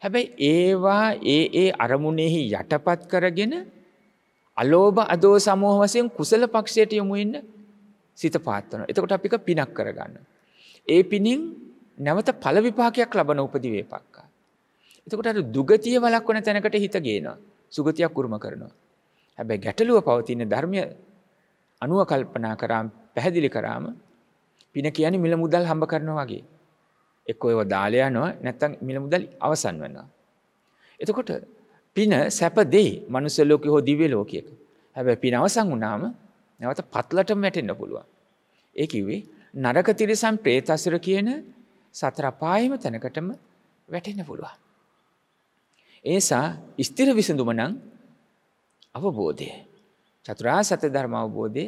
S1: හැබැයි ඒවා ඒ ඒ අරමුණෙහි යටපත් කරගෙන අලෝභ අදෝ සමෝහ වශයෙන් කුසල පක්ෂයට යොමු වෙන්න සිත පාත්වනවා. එතකොට අපික පිනක් කරගන්න. ඒ පිනින් නැවත පල විපාකයක් ලබන උපදි වේපක්කා. එතකොට අර දුගතිය වලක් වන තැනකට හිත ගේනවා සුගතියක් කුරුම කරනවා. හැබැ ගැටලුව පවතින ධර්මය අනුව කල්පනා කරාම් පැහැදිලි කරාම පින කියන මිල මුදල් හම්බ කරනවා වගේ. එක්කෝ ඒව දාලයා නොව නැත්තන් මිල මුදල් අවසන් වන්නවා. එතකොට පින සැප දෙයි මනුසලෝක හෝ දිවේ ලෝකයක හැබැ පින අවසං වුනාම නැවත පත්ලටම වැටෙන්න්න පුළුවන්. ඒ කිවේ නරක තිරිසම් ප්‍රේතසර කියන සතරපායම තැනකටම වැටෙන පුළුවන්. ඒසා ස්තිර විසඳුමනං අවබෝධය. චතුරා සත ධර්ම අවබෝධය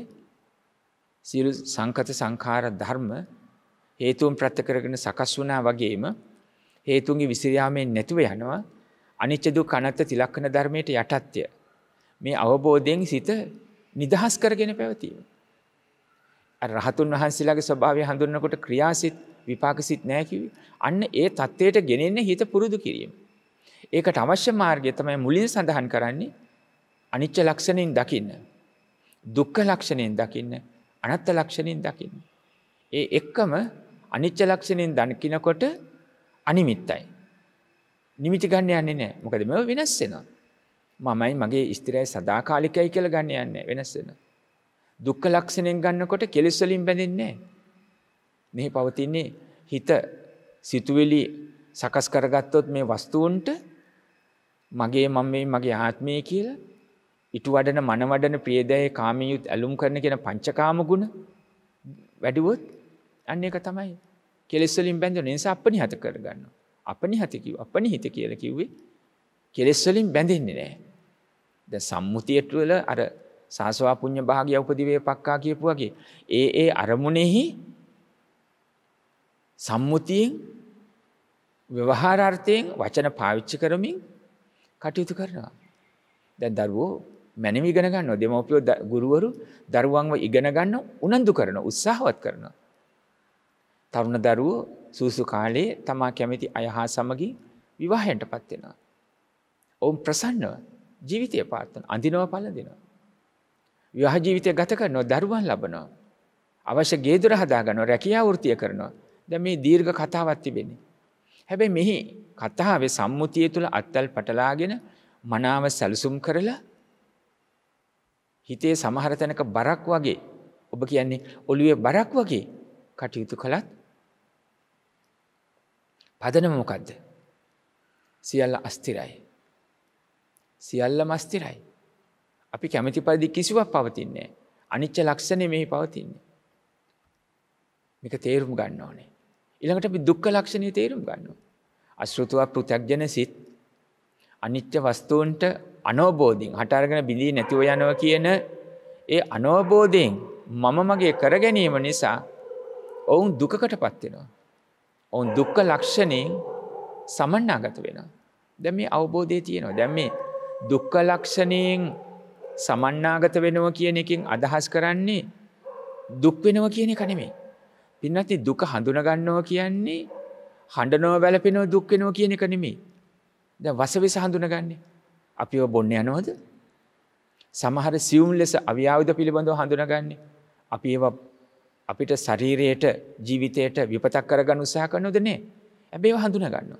S1: සිරු සංකත සංකාර ධර්ම හේතුවන් ප්‍රත්ථකරගෙන සකස් වනා වගේම හේතුන්ගේ විසිරයාමෙන් නැතුව යනවා අනිච්චදු කනත්ත තිලක්කන ධර්මයට යටත්ය. මේ අවබෝධයෙන් සිත නිදහස් කරගෙන පැවතිීම. රහතුන් වහන්සේලාගේ ස්වභාවය හඳුන්නකොට ක්‍රියාසිත් විපාකසිත් නෑකිවේ. අන්න ඒ තත්ත්වයට ගෙනෙන්න හිත පුරුදු කිරීම. ඒකට අවශ්‍ය මාර්ගය තමයි මුලින් සඳහන් කරන්නේ අනිච්ච ලක්ෂණයෙන් දකින්න. දුක්ක ලක්ෂණයෙන් දකින්න අනත්ත ලක්ෂණයෙන් දකින්න. ඒ එක්කම අනිච්ච ලක්ෂණයෙන් දනකිනකොට අනිමිත්තයි. නිමිති ගන්න යන්නේ නෑ මොකද මෙ වෙනස්සෙනවා. මමයි මගේ ස්තිරයි සදාකාලිකයි කියල ගන්න යන්න වෙනස්සෙන. දුක්ක ලක්ෂණයෙන් ගන්නකොට කෙලෙස්වලින් බැඳෙන්නේ නෑ. මෙහි පවතින්නේ හිත සිතුවෙලි සකස් කරගත්තොත් මේ වස්තුූන්ට මගේ මම මේ මගේ ආත්මය කියල ඉටු වඩන මනවඩන ප්‍රේදය කාමයුත් ඇලුම් කරන කියෙන පංචකාම ගුණ වැඩුවොත් අන්න එක තමයි කෙලෙස්සලින් බැඳ නිසා අපනි හත කරගන්න. අපනි හතකිව අපනි හිත කියල කිව්වේ කෙලෙස්සලින් බැඳෙන්නේ නෑ. ද සම්මුතියටවල අර සාසවා පුුණ්්‍ය භාග්‍ය උපදිවේ පක්කා කියපු වගේ ඒ ඒ අරමුණෙහි සම්මුතියෙන් ව්‍යවහාරාර්ථයෙන් වචන පාවිච්චි කරමින් කටයුතු කරනවා. දැන් දරුවෝ මැනව ඉගෙන ගන්න දෙමවපියෝ ගුරුවරු දරුවන්ව ඉගෙන ගන්න උනන්දු කරන උත්සාහවත් කරනවා. තරුණ දරුවෝ සූසු කාලයේ තමා කැමති අයහා සමගින් විවාහයන්ට පත්වෙනවා. ඔවුන් ප්‍රසන්නව ජීවිතය පාත්තන අඳිනව පල දෙනවා. විවාහ ජීවිතය ගත කරනවා දරුවන් ලබනවා. අවශ්‍ය ගේදුර හදාගන්න රැකියා වෘතිය කරනවා ද මේ දීර්ඝ කතාවත් තිබෙන්නේ. හැබැයි මෙහි කතාවේ සම්මුතිය තුළ අත්තල් පටලාගෙන මනාව සැලසුම් කරලා හිතේ සමහරතැනක බරක් වගේ ඔබ කියන්නේ ඔළුවේ බරක් වගේ කටයුතු කළත් පදනම මොකක්ද සියල්ල අස්තිරයි. සියල්ල මස්තිරයි. අපි කැමති පරිදි කිසිවක් පවතින්නේ. අනිච්ච ලක්ෂණය මෙහි පවතින්නේ. මේක තේරුම් ගන්න ඕනේ. ඉළඟට අපි දුක්ක ලක්ෂණය තේරුම් ගන්නවා. අශ්‍රෘතුවක් පෘතක්ජන සිත් අනිච්ච වස්තුූන්ට අනෝබෝධින් හටර්ගෙන බිඳී නැතිව යනව කියන ඒ අනෝබෝධයෙන් මම මගේ කරගැනීම නිසා ඔවුන් දුකකට පත්වෙනවා. ඔවුන් දුක්ක ලක්ෂණයෙන් සමන්නාගත වෙන. දැ මේ අවබෝධය තියෙනවා දැම් මේ දුක්ක ලක්ෂණයෙන් සමන්නාගත වෙනව කියන එකින් අදහස් කරන්නේ දුක් වෙනව කියන කනෙමේ පින්නති දුක හඳුනගන්නව කියන්නේ හඬනව වැලපෙනව දුක්කෙනව කියන එක නෙමේ. ද වසවිස හඳුනගන්නේ. අපි බොන්න යනෝද. සමහර සියුම් ලෙස අව්‍යාවධ පිළිබඳව හඳුනගන්නේ. අපි ඒ අපිට ශරීරයට ජීවිතයට විපතක් කරගන්න උත්සාහ කරනොද නෑ. ඇබේ හඳුන ගන්න.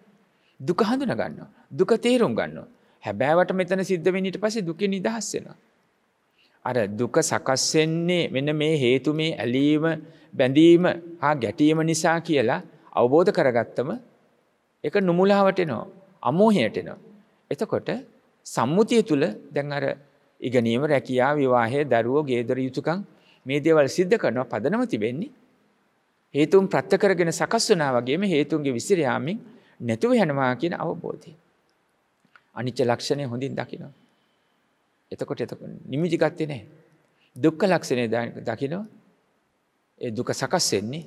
S1: දුක හඳුන ගන්න. දුක තේරුම් ගන්න. හැබෑවට මෙතන සිද්ධ වෙනට පසේ දුක නිදහස්සෙනවා. අර දුක සකස්වෙන්නේ මෙන්න මේ හේතු මේ ඇලීම බැඳීම හා ගැටීම නිසා කියලා අවබෝධ කරගත්තම එක නුමුලාවටනෝ අමෝහයටනවා. එතකොට සම්මුතිය තුළ දැන් අර ඉගනීම රැකයා විවාහය දරුවෝ ගේදර යුතුකං මේ දේවල් සිද්ධ කරනවා පදනම තිබෙන්නේ. හේතුම් ප්‍රත්ථකරගෙන සකස් වනා වගේම හේතුන්ගේ විසිරයාමින් නැතුව යනවා කියන අවබෝධය. අනිච්ච ලක්ෂණය හොඳින් දකිනවා. එතකොට එත නිමිති ගත්තේ නෑ. දුක්ක ලක්ෂණය දකිනවා ඒ දුක සකස්වෙන්නේ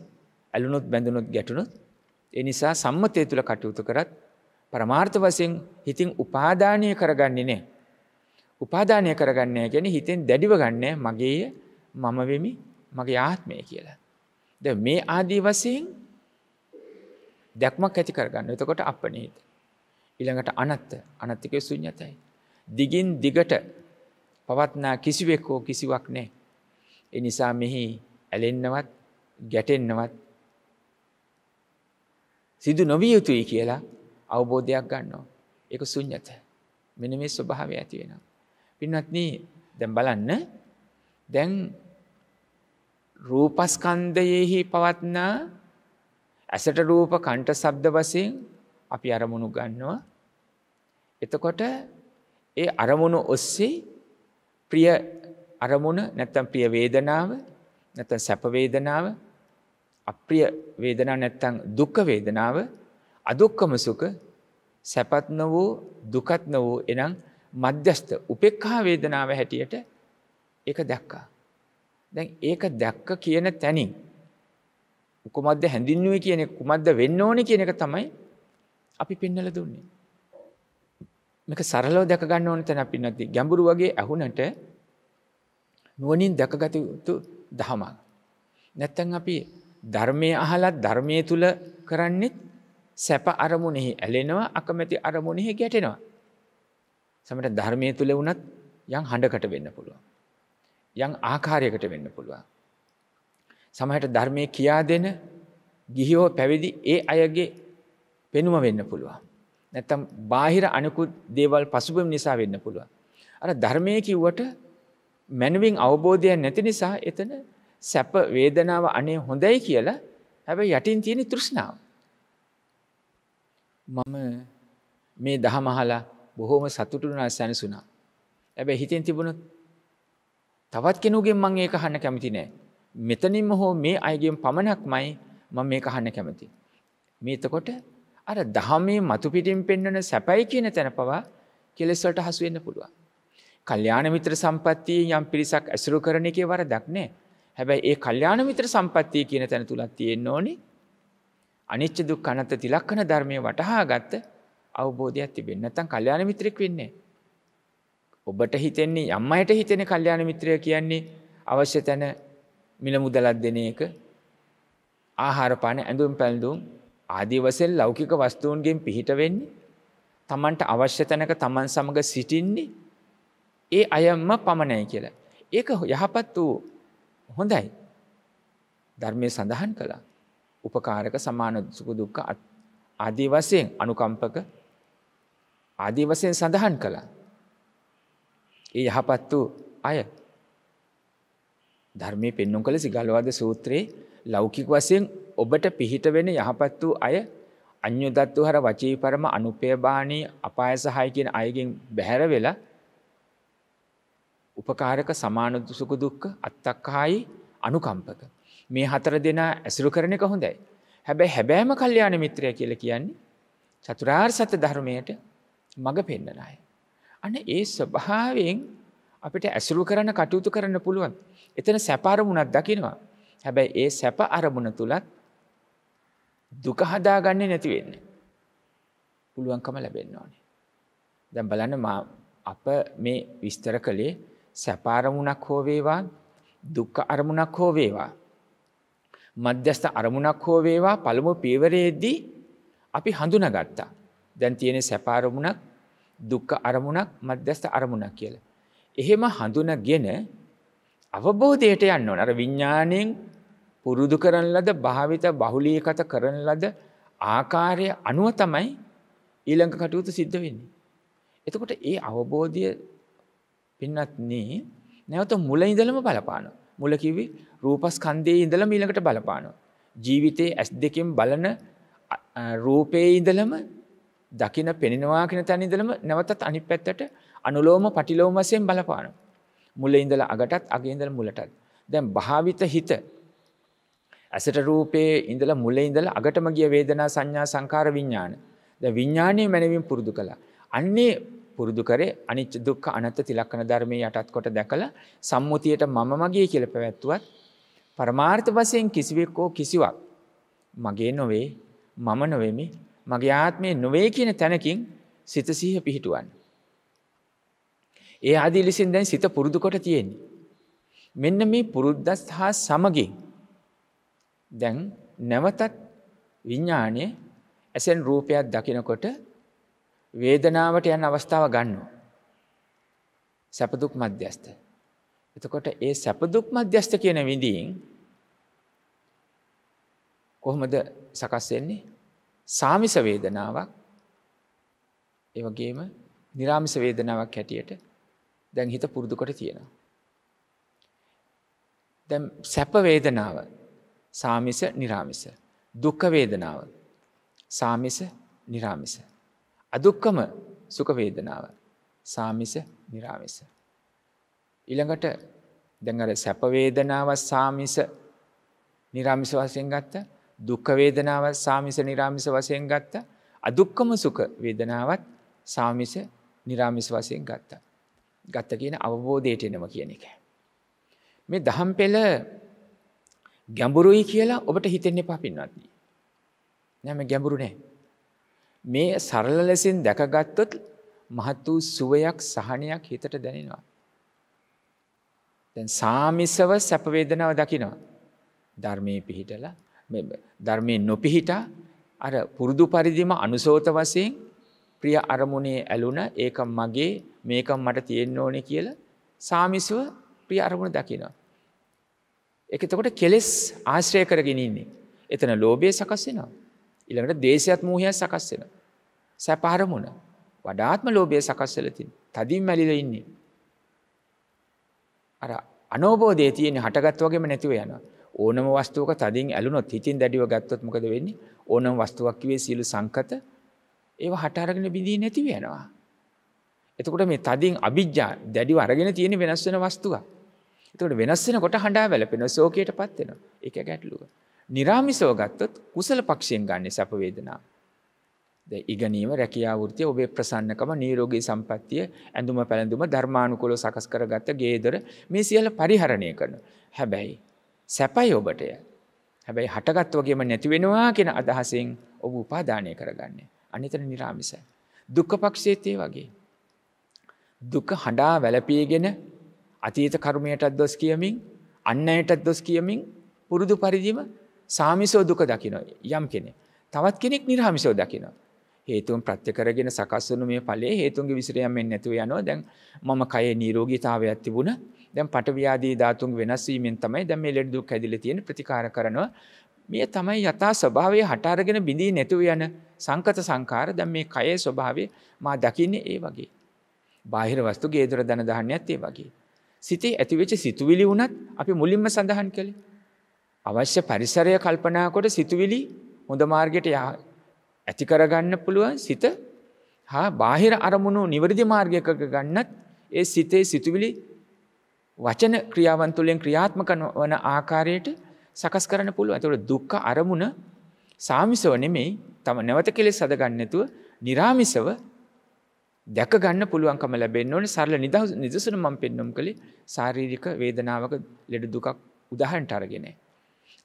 S1: ඇලුනොත් බැඳුනොත් ගැටුනොත් ඒ නිසා සම්මතය තුළ කටයුතු කරත් පරමාර්ථ වසයෙන් හිතින් උපාධානය කරගන්නේ නෑ. උපාධානය කරගන්නේ ගැන හිතෙන් දැඩිව ගන්නේ මගේය මමවෙමි මගේ ආත්මය කියලා. ද මේ ආදී වසයෙන් දැක්මක් ඇති කරගන්න එතකොට අපනේද. ඉළඟට අනත්ත අනත්තික සුඥතයි. දිගින් දිගට පවත්නා කිසිවෙක් හෝ කිසිවක් නෑ. එනිසා මෙහි ඇලෙන්නවත් ගැටෙන්නවත් සිදු නොවිය යුතුයි කියලා අවබෝධයක් ගන්නවා. එක සුඥත මෙන මේ ස්වභාව ඇති වෙන. පින්නත්න දැම් බලන්න දැන් රූපස්කන්දයෙහි පවත්නා ඇසට රූප කණ්ට සබ්ද වසයෙන් අපි අරමුණු ගන්නවා. එතකොට ඒ අරමුණු ඔස්සේ ප්‍රිය අරමුණ නැත්තම් ප්‍රිය වේදනාව නැත්තම් සැප වේදනාව අප්‍රිය වේදනාව නැත්තම් දුක් වේදනාව අදුක්කම සුඛ සැපත් නොවූ දුකත් නොවූ එනම් මධ්‍යස්ත උපේක්ඛා වේදනාව හැටියට ඒක දැක්කා. දැන් ඒක දැක්ක කියන තැනින් කුමද්ද හැඳින්වුවේ කියන කුමද්ද වෙන්න ඕනේ කියන එක තමයි අපි පෙන්වලා දුන්නේ. මේක සරලව දැක ගන්න ඕන තැන පින්නත් ගැඹුරු වගේ ඇහුනට නුවණින් දැකගත යුතු දහමක්. නැත්තම් අපි ධර්මයේ අහලා ධර්මයේ තුල කරන්නේ සැප අරමුණෙහි ඇලෙනවා අකමැති අරමුණෙහි ගැටෙනවා. සමහර ධර්මයේ තුල වුණත් යම් හඬකට වෙන්න පුළුවන්. යම් ආකාරයකට වෙන්න පුළුවන්. සමහරට ධර්මයේ කියා දෙන ගිහියෝ පැවිදි ඒ අයගේ පෙනුම වෙන්න පුළුවන්. නැත්තම් බාහිර අනෙකුත් දේවල් පසුබම් නිසා වෙන්න පුළුවන්. අර ධර්මය කිව්වට මැනවින් අවබෝධය නැති නිසා එතන සැප වේදනාව අනේ හොඳයි කියලා හැබැ යටින් තියෙන තෘෂ්ණාව. මම මේ දහමහලා බොහෝම සතුටුනා සැනසුනා. ඇබැ හිතෙන් තිබුණු තවත් කෙනුගෙන් මං ඒ කහන්න කැමති නෑ. මෙතනින්ම හෝ මේ අයගෙන් පමණක් මයි මං මේ කහන්න කැමති. මේතකොට අර දහමේ මතුපිටින් පෙන්වන සැපයි කියන තැන පවා කෙලෙස්වලට හසුවෙන්න පුළුවන්. කල්්‍යාන මිත්‍ර සම්පත්තිය යම් පිරිසක් ඇසුරු කරන එකේ වර දක්නෑ. හැබැයි ඒ කල්්‍යාන මිත්‍ර සම්පත්තිය කියන තැන තුළත් තියෙන්න ඕනි අනිච්ච දුක් අනත තිලක්කන ධර්මය වටහා ගත්ත අවබෝධයක් තිබෙන් නැතන් කල්්‍යාන මිත්‍රෙක් වෙන්නේ. ඔබට හිතෙන්නේ යම් අයට හිතෙන කල්්‍යාන මිත්‍රය කියන්නේ අවශ්‍ය තැන මිල මුදලත් දෙන එක ආහාරපාන ඇඳුම් පැල්දුම් ආදිවසෙන් ලෞකික වස්තුූන්ගෙන් පිහිට වෙන්නේ තමන්ට අවශ්‍ය තැනක තමන් සමඟ සිටින්නේ ඒ අයම්ම පමණයි කියලා. ඒක යහපත් වූ හොඳයි. ධර්මය සඳහන් කළා. උපකාරක සමාන සුක දුක්ක ආදී වසයෙන් අනුකම්පක ආදී වසයෙන් සඳහන් කළා. ඒ යහපත් වූ අය ධර්මය පෙන්නුම් කළ සිගලවාද සූත්‍රයේ ලෞකික වසයෙන් ඔබට පිහිට වෙන යහපත් වූ අය අන්‍යදත්තු හර වචී පරම අනුපයබානී අපාය සහයකෙන් අයගෙන් බැහැර වෙලා උපකාරක සමානුදුසුක දුක්ක අත්තක්කායි අනුකම්පක. මේ හතර දෙනා ඇසුරු කරන එක හොඳයි. හැබැයි හැබෑම කල්්‍යයාන මිත්‍රය කියල කියන්නේ චතුරාර් සත ධර්මයට මඟ පෙන්න්නනය. අන ඒ ස්වභාවෙන් අපිට ඇසුරු කරන කටයුතු කරන්න පුළුවන්. එතන සැපාරමුණක් දකිනවා. හැබැයි ඒ සැප අරමුණ තුළත් දුක හදාගන්නේ නැති වෙන්න. පුළුවන්කම ලැබෙන්න ඕනේ. දැන් බලන්න අප මේ විස්තර කළේ සැපාරමුණක් හෝ වේවා දුක්ඛ අරමුණක් හෝ වේවා මධ්‍යස්ථ අරමුණක් හෝ වේවා පළමු පීවරයේදී අපි හඳුනගත්තා. දැන් තියෙන සැපාරමුණක් දුක්ඛ අරමුණක් මධ්‍යස්ථ අරමුණක් කියලා. එහෙම හඳුනගෙන අවබෝධයට යන්න ඕන. අර විඥාණයෙන් පුරුදු කරන ලද භාවිත බහුලීකත කරන ලද ආකාරය අනුව තමයි ඊළඟ කටයුතු සිද්ධ වෙන්නේ. එතකොට ඒ අවබෝධය පින්නත් නේ නැවත මුල ඉඳලම බලපානවා. මුල කිවි රූපස්කන්ධයේ ඉඳලම ඊළඟට බලපානවා. ජීවිතයේ ඇස් දෙකෙන් බලන රූපයේ ඉඳලම දකින පෙනෙනවා කියන තැන ඉඳලම නැවතත් අනිත් පැත්තට අනුලෝම පටිලෝම වශයෙන් බලපානවා. මුල ඉඳලා අගටත් අගේ ඉඳලා මුලටත්. දැන් භාවිත හිත ඇසට රූපයේ ඉඳලා මුලේ ඉඳලා අගටම ගිය වේදනා සංඥා සංකාර විඥාන. දැන් විඥානයේ මනවින් පුරුදු කළා. අන්නේ පුරුදු කරේ අනිච්ච දුක්ඛ අනත්ත තිලක්කන ධර්මයේ යටත් කොට දැකලා සම්මුතියට මම මගේ කියලා පැවැත්වුවත් පරමාර්ථ වශයෙන් කිසිවෙක් හෝ කිසිවක් මගේ නොවේ මම නොවෙමි මගේ ආත්මය නොවේ කියන තැනකින් සිත සිහිය පිහිටුවන්න. ඒ ආදී ලෙසින් දැන් සිත පුරුදු කොට තියෙන්නේ. මෙන්න මේ පුරුද්දස් හා සමගින් දැන් නැවතත් විඤ්ඥානය ඇසෙන් රූපයක් දකිනකොට වේදනාවට යන් අවස්ථාව ගන්නවා. සැපදුක් මධ්‍යස්ත. එතකොට ඒ සැපදුක් මධ්‍යස්ත කියන විඳීන් කොහොමද සකස්වෙන්නේ සාමිස වේදනාවක් ඒවගේම නිරාමිස වේදනාවක් හැටියට දැන් හිත පුරුදුකොට තියෙනවා. දැම් සැප වේදනාව සාමිස නිරාමිස. දුක්කවේදනාව සාමිස නිරාමිස. අදුක්කම සුකවේදනාව සාමිස නිරාමිස. ඉළඟට දැඟර සැපවේදනාව සාමිස නිරාමිස වසයෙන් ගත්ත දුක්කවේදනාව සාමිස නිරාමිස වසයෙන් ගත්ත අදුක්කම සුක වේදනාවත් සාමිස නිරාමිස වසයෙන් ගත්ත. ගත්ත කියන අවබෝධයට එනම කියන එක. මේ දහම් පෙළ ගැඹුරුයි කියලා ඔබට හිතෙන්නේ පපින්වත්දී. නැම ගැඹුරු නෑ. මේ සරල ලෙසින් දැකගත්තොත් මහත් වූ සුවයක් සහනයක් හිතට දැනෙනවා. දැන් සාමිසව සැපවේදනාව දකිනවා. ධර්මයේ පිහිටල ධර්මයෙන් නොපිහිට අර පුරුදු පරිදිම අනුසෝත වසයෙන් ප්‍රිය අරමුණේ ඇලුන ඒක මගේ මේකම් මට තියෙන්න ඕනේ කියලා සාමිසුව ප්‍රිය අරමුණ දකිනවා. එකතකොට කෙලෙස් ආශ්‍රය කරගෙනන්නේ. එතන ලෝබය සකස්සෙනවා. ඉළඟට දේශයත් මූහයක් සකස්සෙන. සැපහරමුණ වඩාත්ම ලෝබය සකස්සලතින් තදින් මැලිල ඉන්නේ. අර අනෝබෝධය තියෙන හටගත් වගේම නැතිව යන. ඕනම වස්තුවක තදින් ඇලුනොත් හිතින් දැඩිව ගත්තොත් මොකද වෙන්නේ ඕනම් වස්තුවක්කිවේ සියලු සංකත ඒව හටාරගෙන බිඳී නැතිව යනවා. එතකොට මේ තදින් අභිජ්ජා දැඩිව අරගෙන තියෙන වෙනස් වෙන වස්තුවා එතකොට වෙනස් වෙනකොට හඬා වැළපෙනවා ශෝකයටපත් වෙනවා. ඒක ගැටලුව. निराமிසව ගත්තොත් කුසල පක්ෂයෙන් ගන්න සැප වේදනාව. දැන් ඉගෙනීම, රැකියා වෘත්තිය, ඔබේ ප්‍රසන්නකම, නිරෝගී සම්පත්තිය, ඇඳුම පැළඳුම, ධර්මානුකූලව සකස් කරගත්ත ගේදර මේ සියල්ල පරිහරණය කරනවා. හැබැයි සැපයි ඔබට. හැබැයි හටගත් වගේම නැති වෙනවා කියන අදහසෙන් ඔබ උපාදානය කරගන්නේ. අනිතර निराமிසයි. දුක්ඛ පක්ෂයේත් ඒ වගේ. දුක හඬා වැළපීගෙන අතීත කර්මයටත් දොස් කියමින් අන්න අයටත් දොස් කියමින් පුරුදු පරිදිම සාමිසෝ දුක දකිනො යම් කෙනෙ. තවත් කෙනෙක් නිර්හමිසෝ දකිනවා. හේතුන් ප්‍රත්‍යකරගෙන සකස්වනු මේ පලේ හේතුන්ගේ විසිරයම්ෙන් නැතුව යනවා දැන් මම කයේ නීරෝගීතාවයක් තිබුණ දැන් පටව්‍යාදී ධාතුන් වෙනස්වීමෙන් තමයි දැම ලෙඩ් දුක් ඇදිල තියෙන ප්‍රතිකාර කරනවා මේ තමයි යථා ස්වභාවය හටාරගෙන බිඳී නැතුව යන සංකත සංකාර දැම් මේ කයේ ස්වභාවය මා දකින්නේ ඒ වගේ. බාහිර වස්තු ගේදුර දන දහන්නයත් ඒ වගේ. සිතේ ඇතිවෙච්ච සිතුවිලි වුණත් අපි මුලින්ම සඳහන් කළේ. අවශ්‍ය පරිසරය කල්පනාකොට සිතුවිලි හොඳ මාර්ගයට ඇතිකරගන්න පුළුවන් සිත හා බාහිර අරමුණු නිවරදි මාර්ගයක ගන්නත් ඒ සිතේ සිතුවිලි වචන ක්‍රියාවන් තුළින් ක්‍රියාත්මක වන ආකාරයට සකස් කරන පුළුව ඇතුට දුක්ක අරමුණ සාමිසව නෙමෙයි තම නැවත කෙලෙ සදගන්නතුව නිරාමිසව දැක ගන්න පුළුවන්කම ලැබෙන් ඕන සරල නිදහ නිදසුන මම පෙන්නුම් කළි ශාරීරික වේදනාවක ලෙඩ දුකක් උදහන්ට අරගෙන.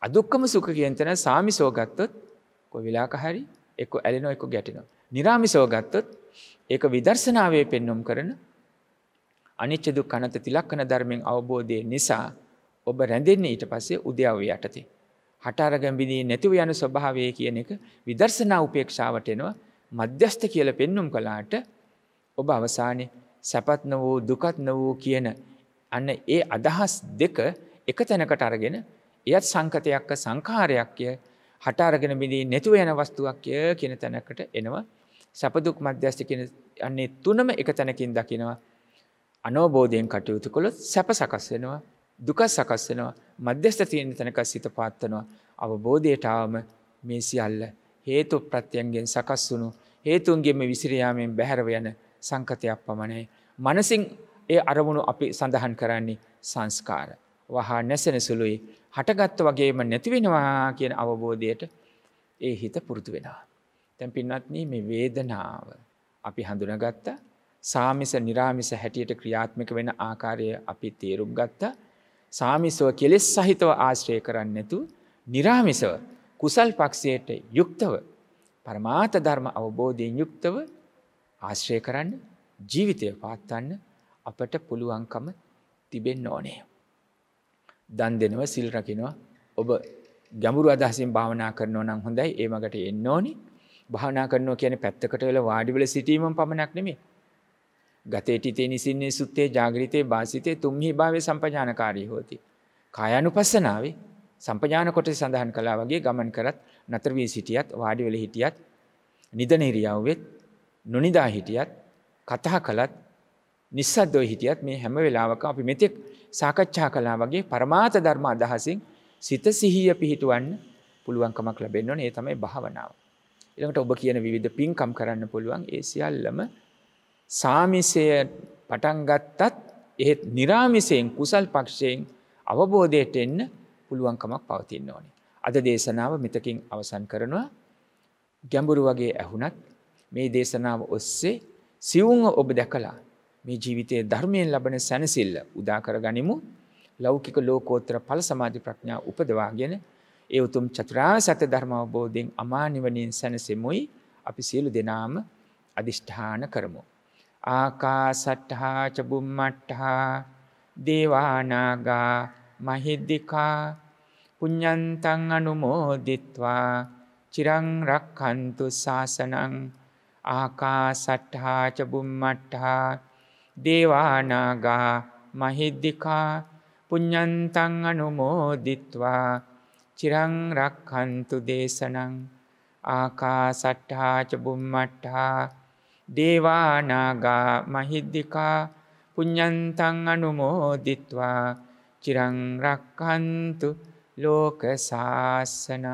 S1: අදුක්කම සුක කියන්තන සාමි සෝගත්තොත් කො විලාක හරි එක ඇලෙනෝ එක ගැටිනවා. නිරාමි සෝගත්තොත් ඒක විදර්ශනාවේ පෙන්නුම් කරන අනිච්චදු කනත තිලක්කන ධර්මෙන් අවබෝධය නිසා ඔබ රැඳෙන්නේ ඊට පස්සේ උද්‍යාව යටතේ. හටාරගැම්බිදී නැතිව යන ස්වභාවය කියන එක විදර්ශනා උපේක්ෂාවට එනවා මධ්‍යස්ථ කියල පෙන්නුම් කලාට ඔබ අවසානය සැපත් න වූ දුකත් න වූ කියන අන්න ඒ අදහස් දෙක එක තැනකට අරගෙන එයත් සංකතයක්ක සංකාරයක්ය හට අරගෙන බිඳී නැතුව යන වස්තුවක්ය කියන තැනකට එනවා සැපදුක් මධ්‍යස්ථ කියන අන්නේ තුනම එක තැනකින් දකිනවා අනෝබෝධයෙන් කටයුතු කොළොත් සැප සකස් වෙනවා දුක සකස් වෙනවා මධ්‍යස්ථ තියෙන තැනක සිත පාත්තනවා අවබෝධයටාවම මේ සියල්ල හේතු ප්‍රත්‍යයන්ගෙන් සකස් වුණු හේතුන්ගේම විසිරයාමෙන් බැහැරව යන සංකතයක් පමණයි. මනසිං ඒ අරමුණු අපි සඳහන් කරන්නේ සංස්කාර. වහා නැසෙන සුළුයි හටගත්ත වගේම නැතිවෙනවා කියන අවබෝධයට ඒ හිත පුරුතු වෙලා. තැන් පින්වත්න මේ වේදනාව අපි හඳුනගත්ත සාමිස නිරාමිස හැටියට ක්‍රියාත්මක වෙන ආකාරය අපි තේරුම් ගත්ත සාමිසව කෙලෙස් සහිතව ආශ්‍රය කරන්නතු නිරාමිසව කුසල් පක්ෂයට යුක්තව පරමාත ධර්ම අවබෝධයෙන් යුක්තව ආශ්‍රය කරන්න ජීවිතය පාත්තන්න අපට පුළුවන්කම තිබෙන්න ඕනේ. දන් දෙනවා සිල් රකිනවා ඔබ ගැඹුරු අදහසින් භාවනා කරනවා නම් හොඳයි ඒමකට එන්න ඕනි භාවනා කරනවා කියන පැත්තකට වෙල වාඩිවල සිටීම පමණක් නෙමේ. ගතේටිතේ නිසින්නේ සුත්තේ ජාගරිතය භාසිතය තුම්හි භාවය සම්පජානකාරී හෝති. කායනු පස්සනාවේ සම්පජාන කොට සඳහන් කලා වගේ ගමන් කරත් නතරවී සිටියත් වාඩිවෙල හිටියත් නිදනහිරියාවවෙත් නොනිදා හිටියත් කතා කළත් නිස්සද්දෝ හිටියත් මේ හැම වෙලාවක අපි මෙතෙක් සාකච්ඡා කලා වගේ පරමාත ධර්ම අදහසින් සිත සිහිය පිහිටුවන්න පුළුවන්කමක් ලැබෙන්න ඕනේ ඒ තමයි භාවනාව. ඊළඟට ඔබ කියන විවිධ පින්කම් කරන්න පුළුවන් ඒ සියල්ලම සාමිසය පටන් ගත්තත් එහෙත් निराමිසයෙන් කුසල් පක්ෂයෙන් අවබෝධයට එන්න පුළුවන්කමක් පවතින්න ඕනේ. අද දේශනාව මෙතකින් අවසන් කරනවා. ගැඹුරු වගේ ඇහුණත් මේ දේශනාව ඔස්සේ සිවුන්ව ඔබ දැකලා මේ ජීවිතයේ ධර්මයෙන් ලබන සැනසිල්ල උදාකර ගනිමු ලෞකික ලෝකෝත්‍ර පල සමාධි ප්‍රඥා උපදවාගෙන ඒ උතුම් චතුරා සත්‍ය ධර්මවබෝධයෙන් අමානිවනින් සැනසෙමුයි අපි සියලු දෙනාම අධිෂ්ඨාන කරමු. ආකාසට්ටහා චබුම්මට්ටහා දේවානාගා මහිද්දිකා පුඤ්ඥන්තන් අනුමෝදිත්වා චිරං රක්කන්තු ශාසනං ආකා සට්හා චබුම්මට්හා දේවානාගා මහිද්දිකා පුඤ්ඥන්තං අනුමෝදිත්වා චිරං රක්හන්තු දේශනං ආකා සට්හා චබුම්මට්හා දේවානාගා මහිද්දිකා පුඤ්ඥන්තං අනුමෝදිත්වා චිරං රක්හන්තු ලෝක ශාසනං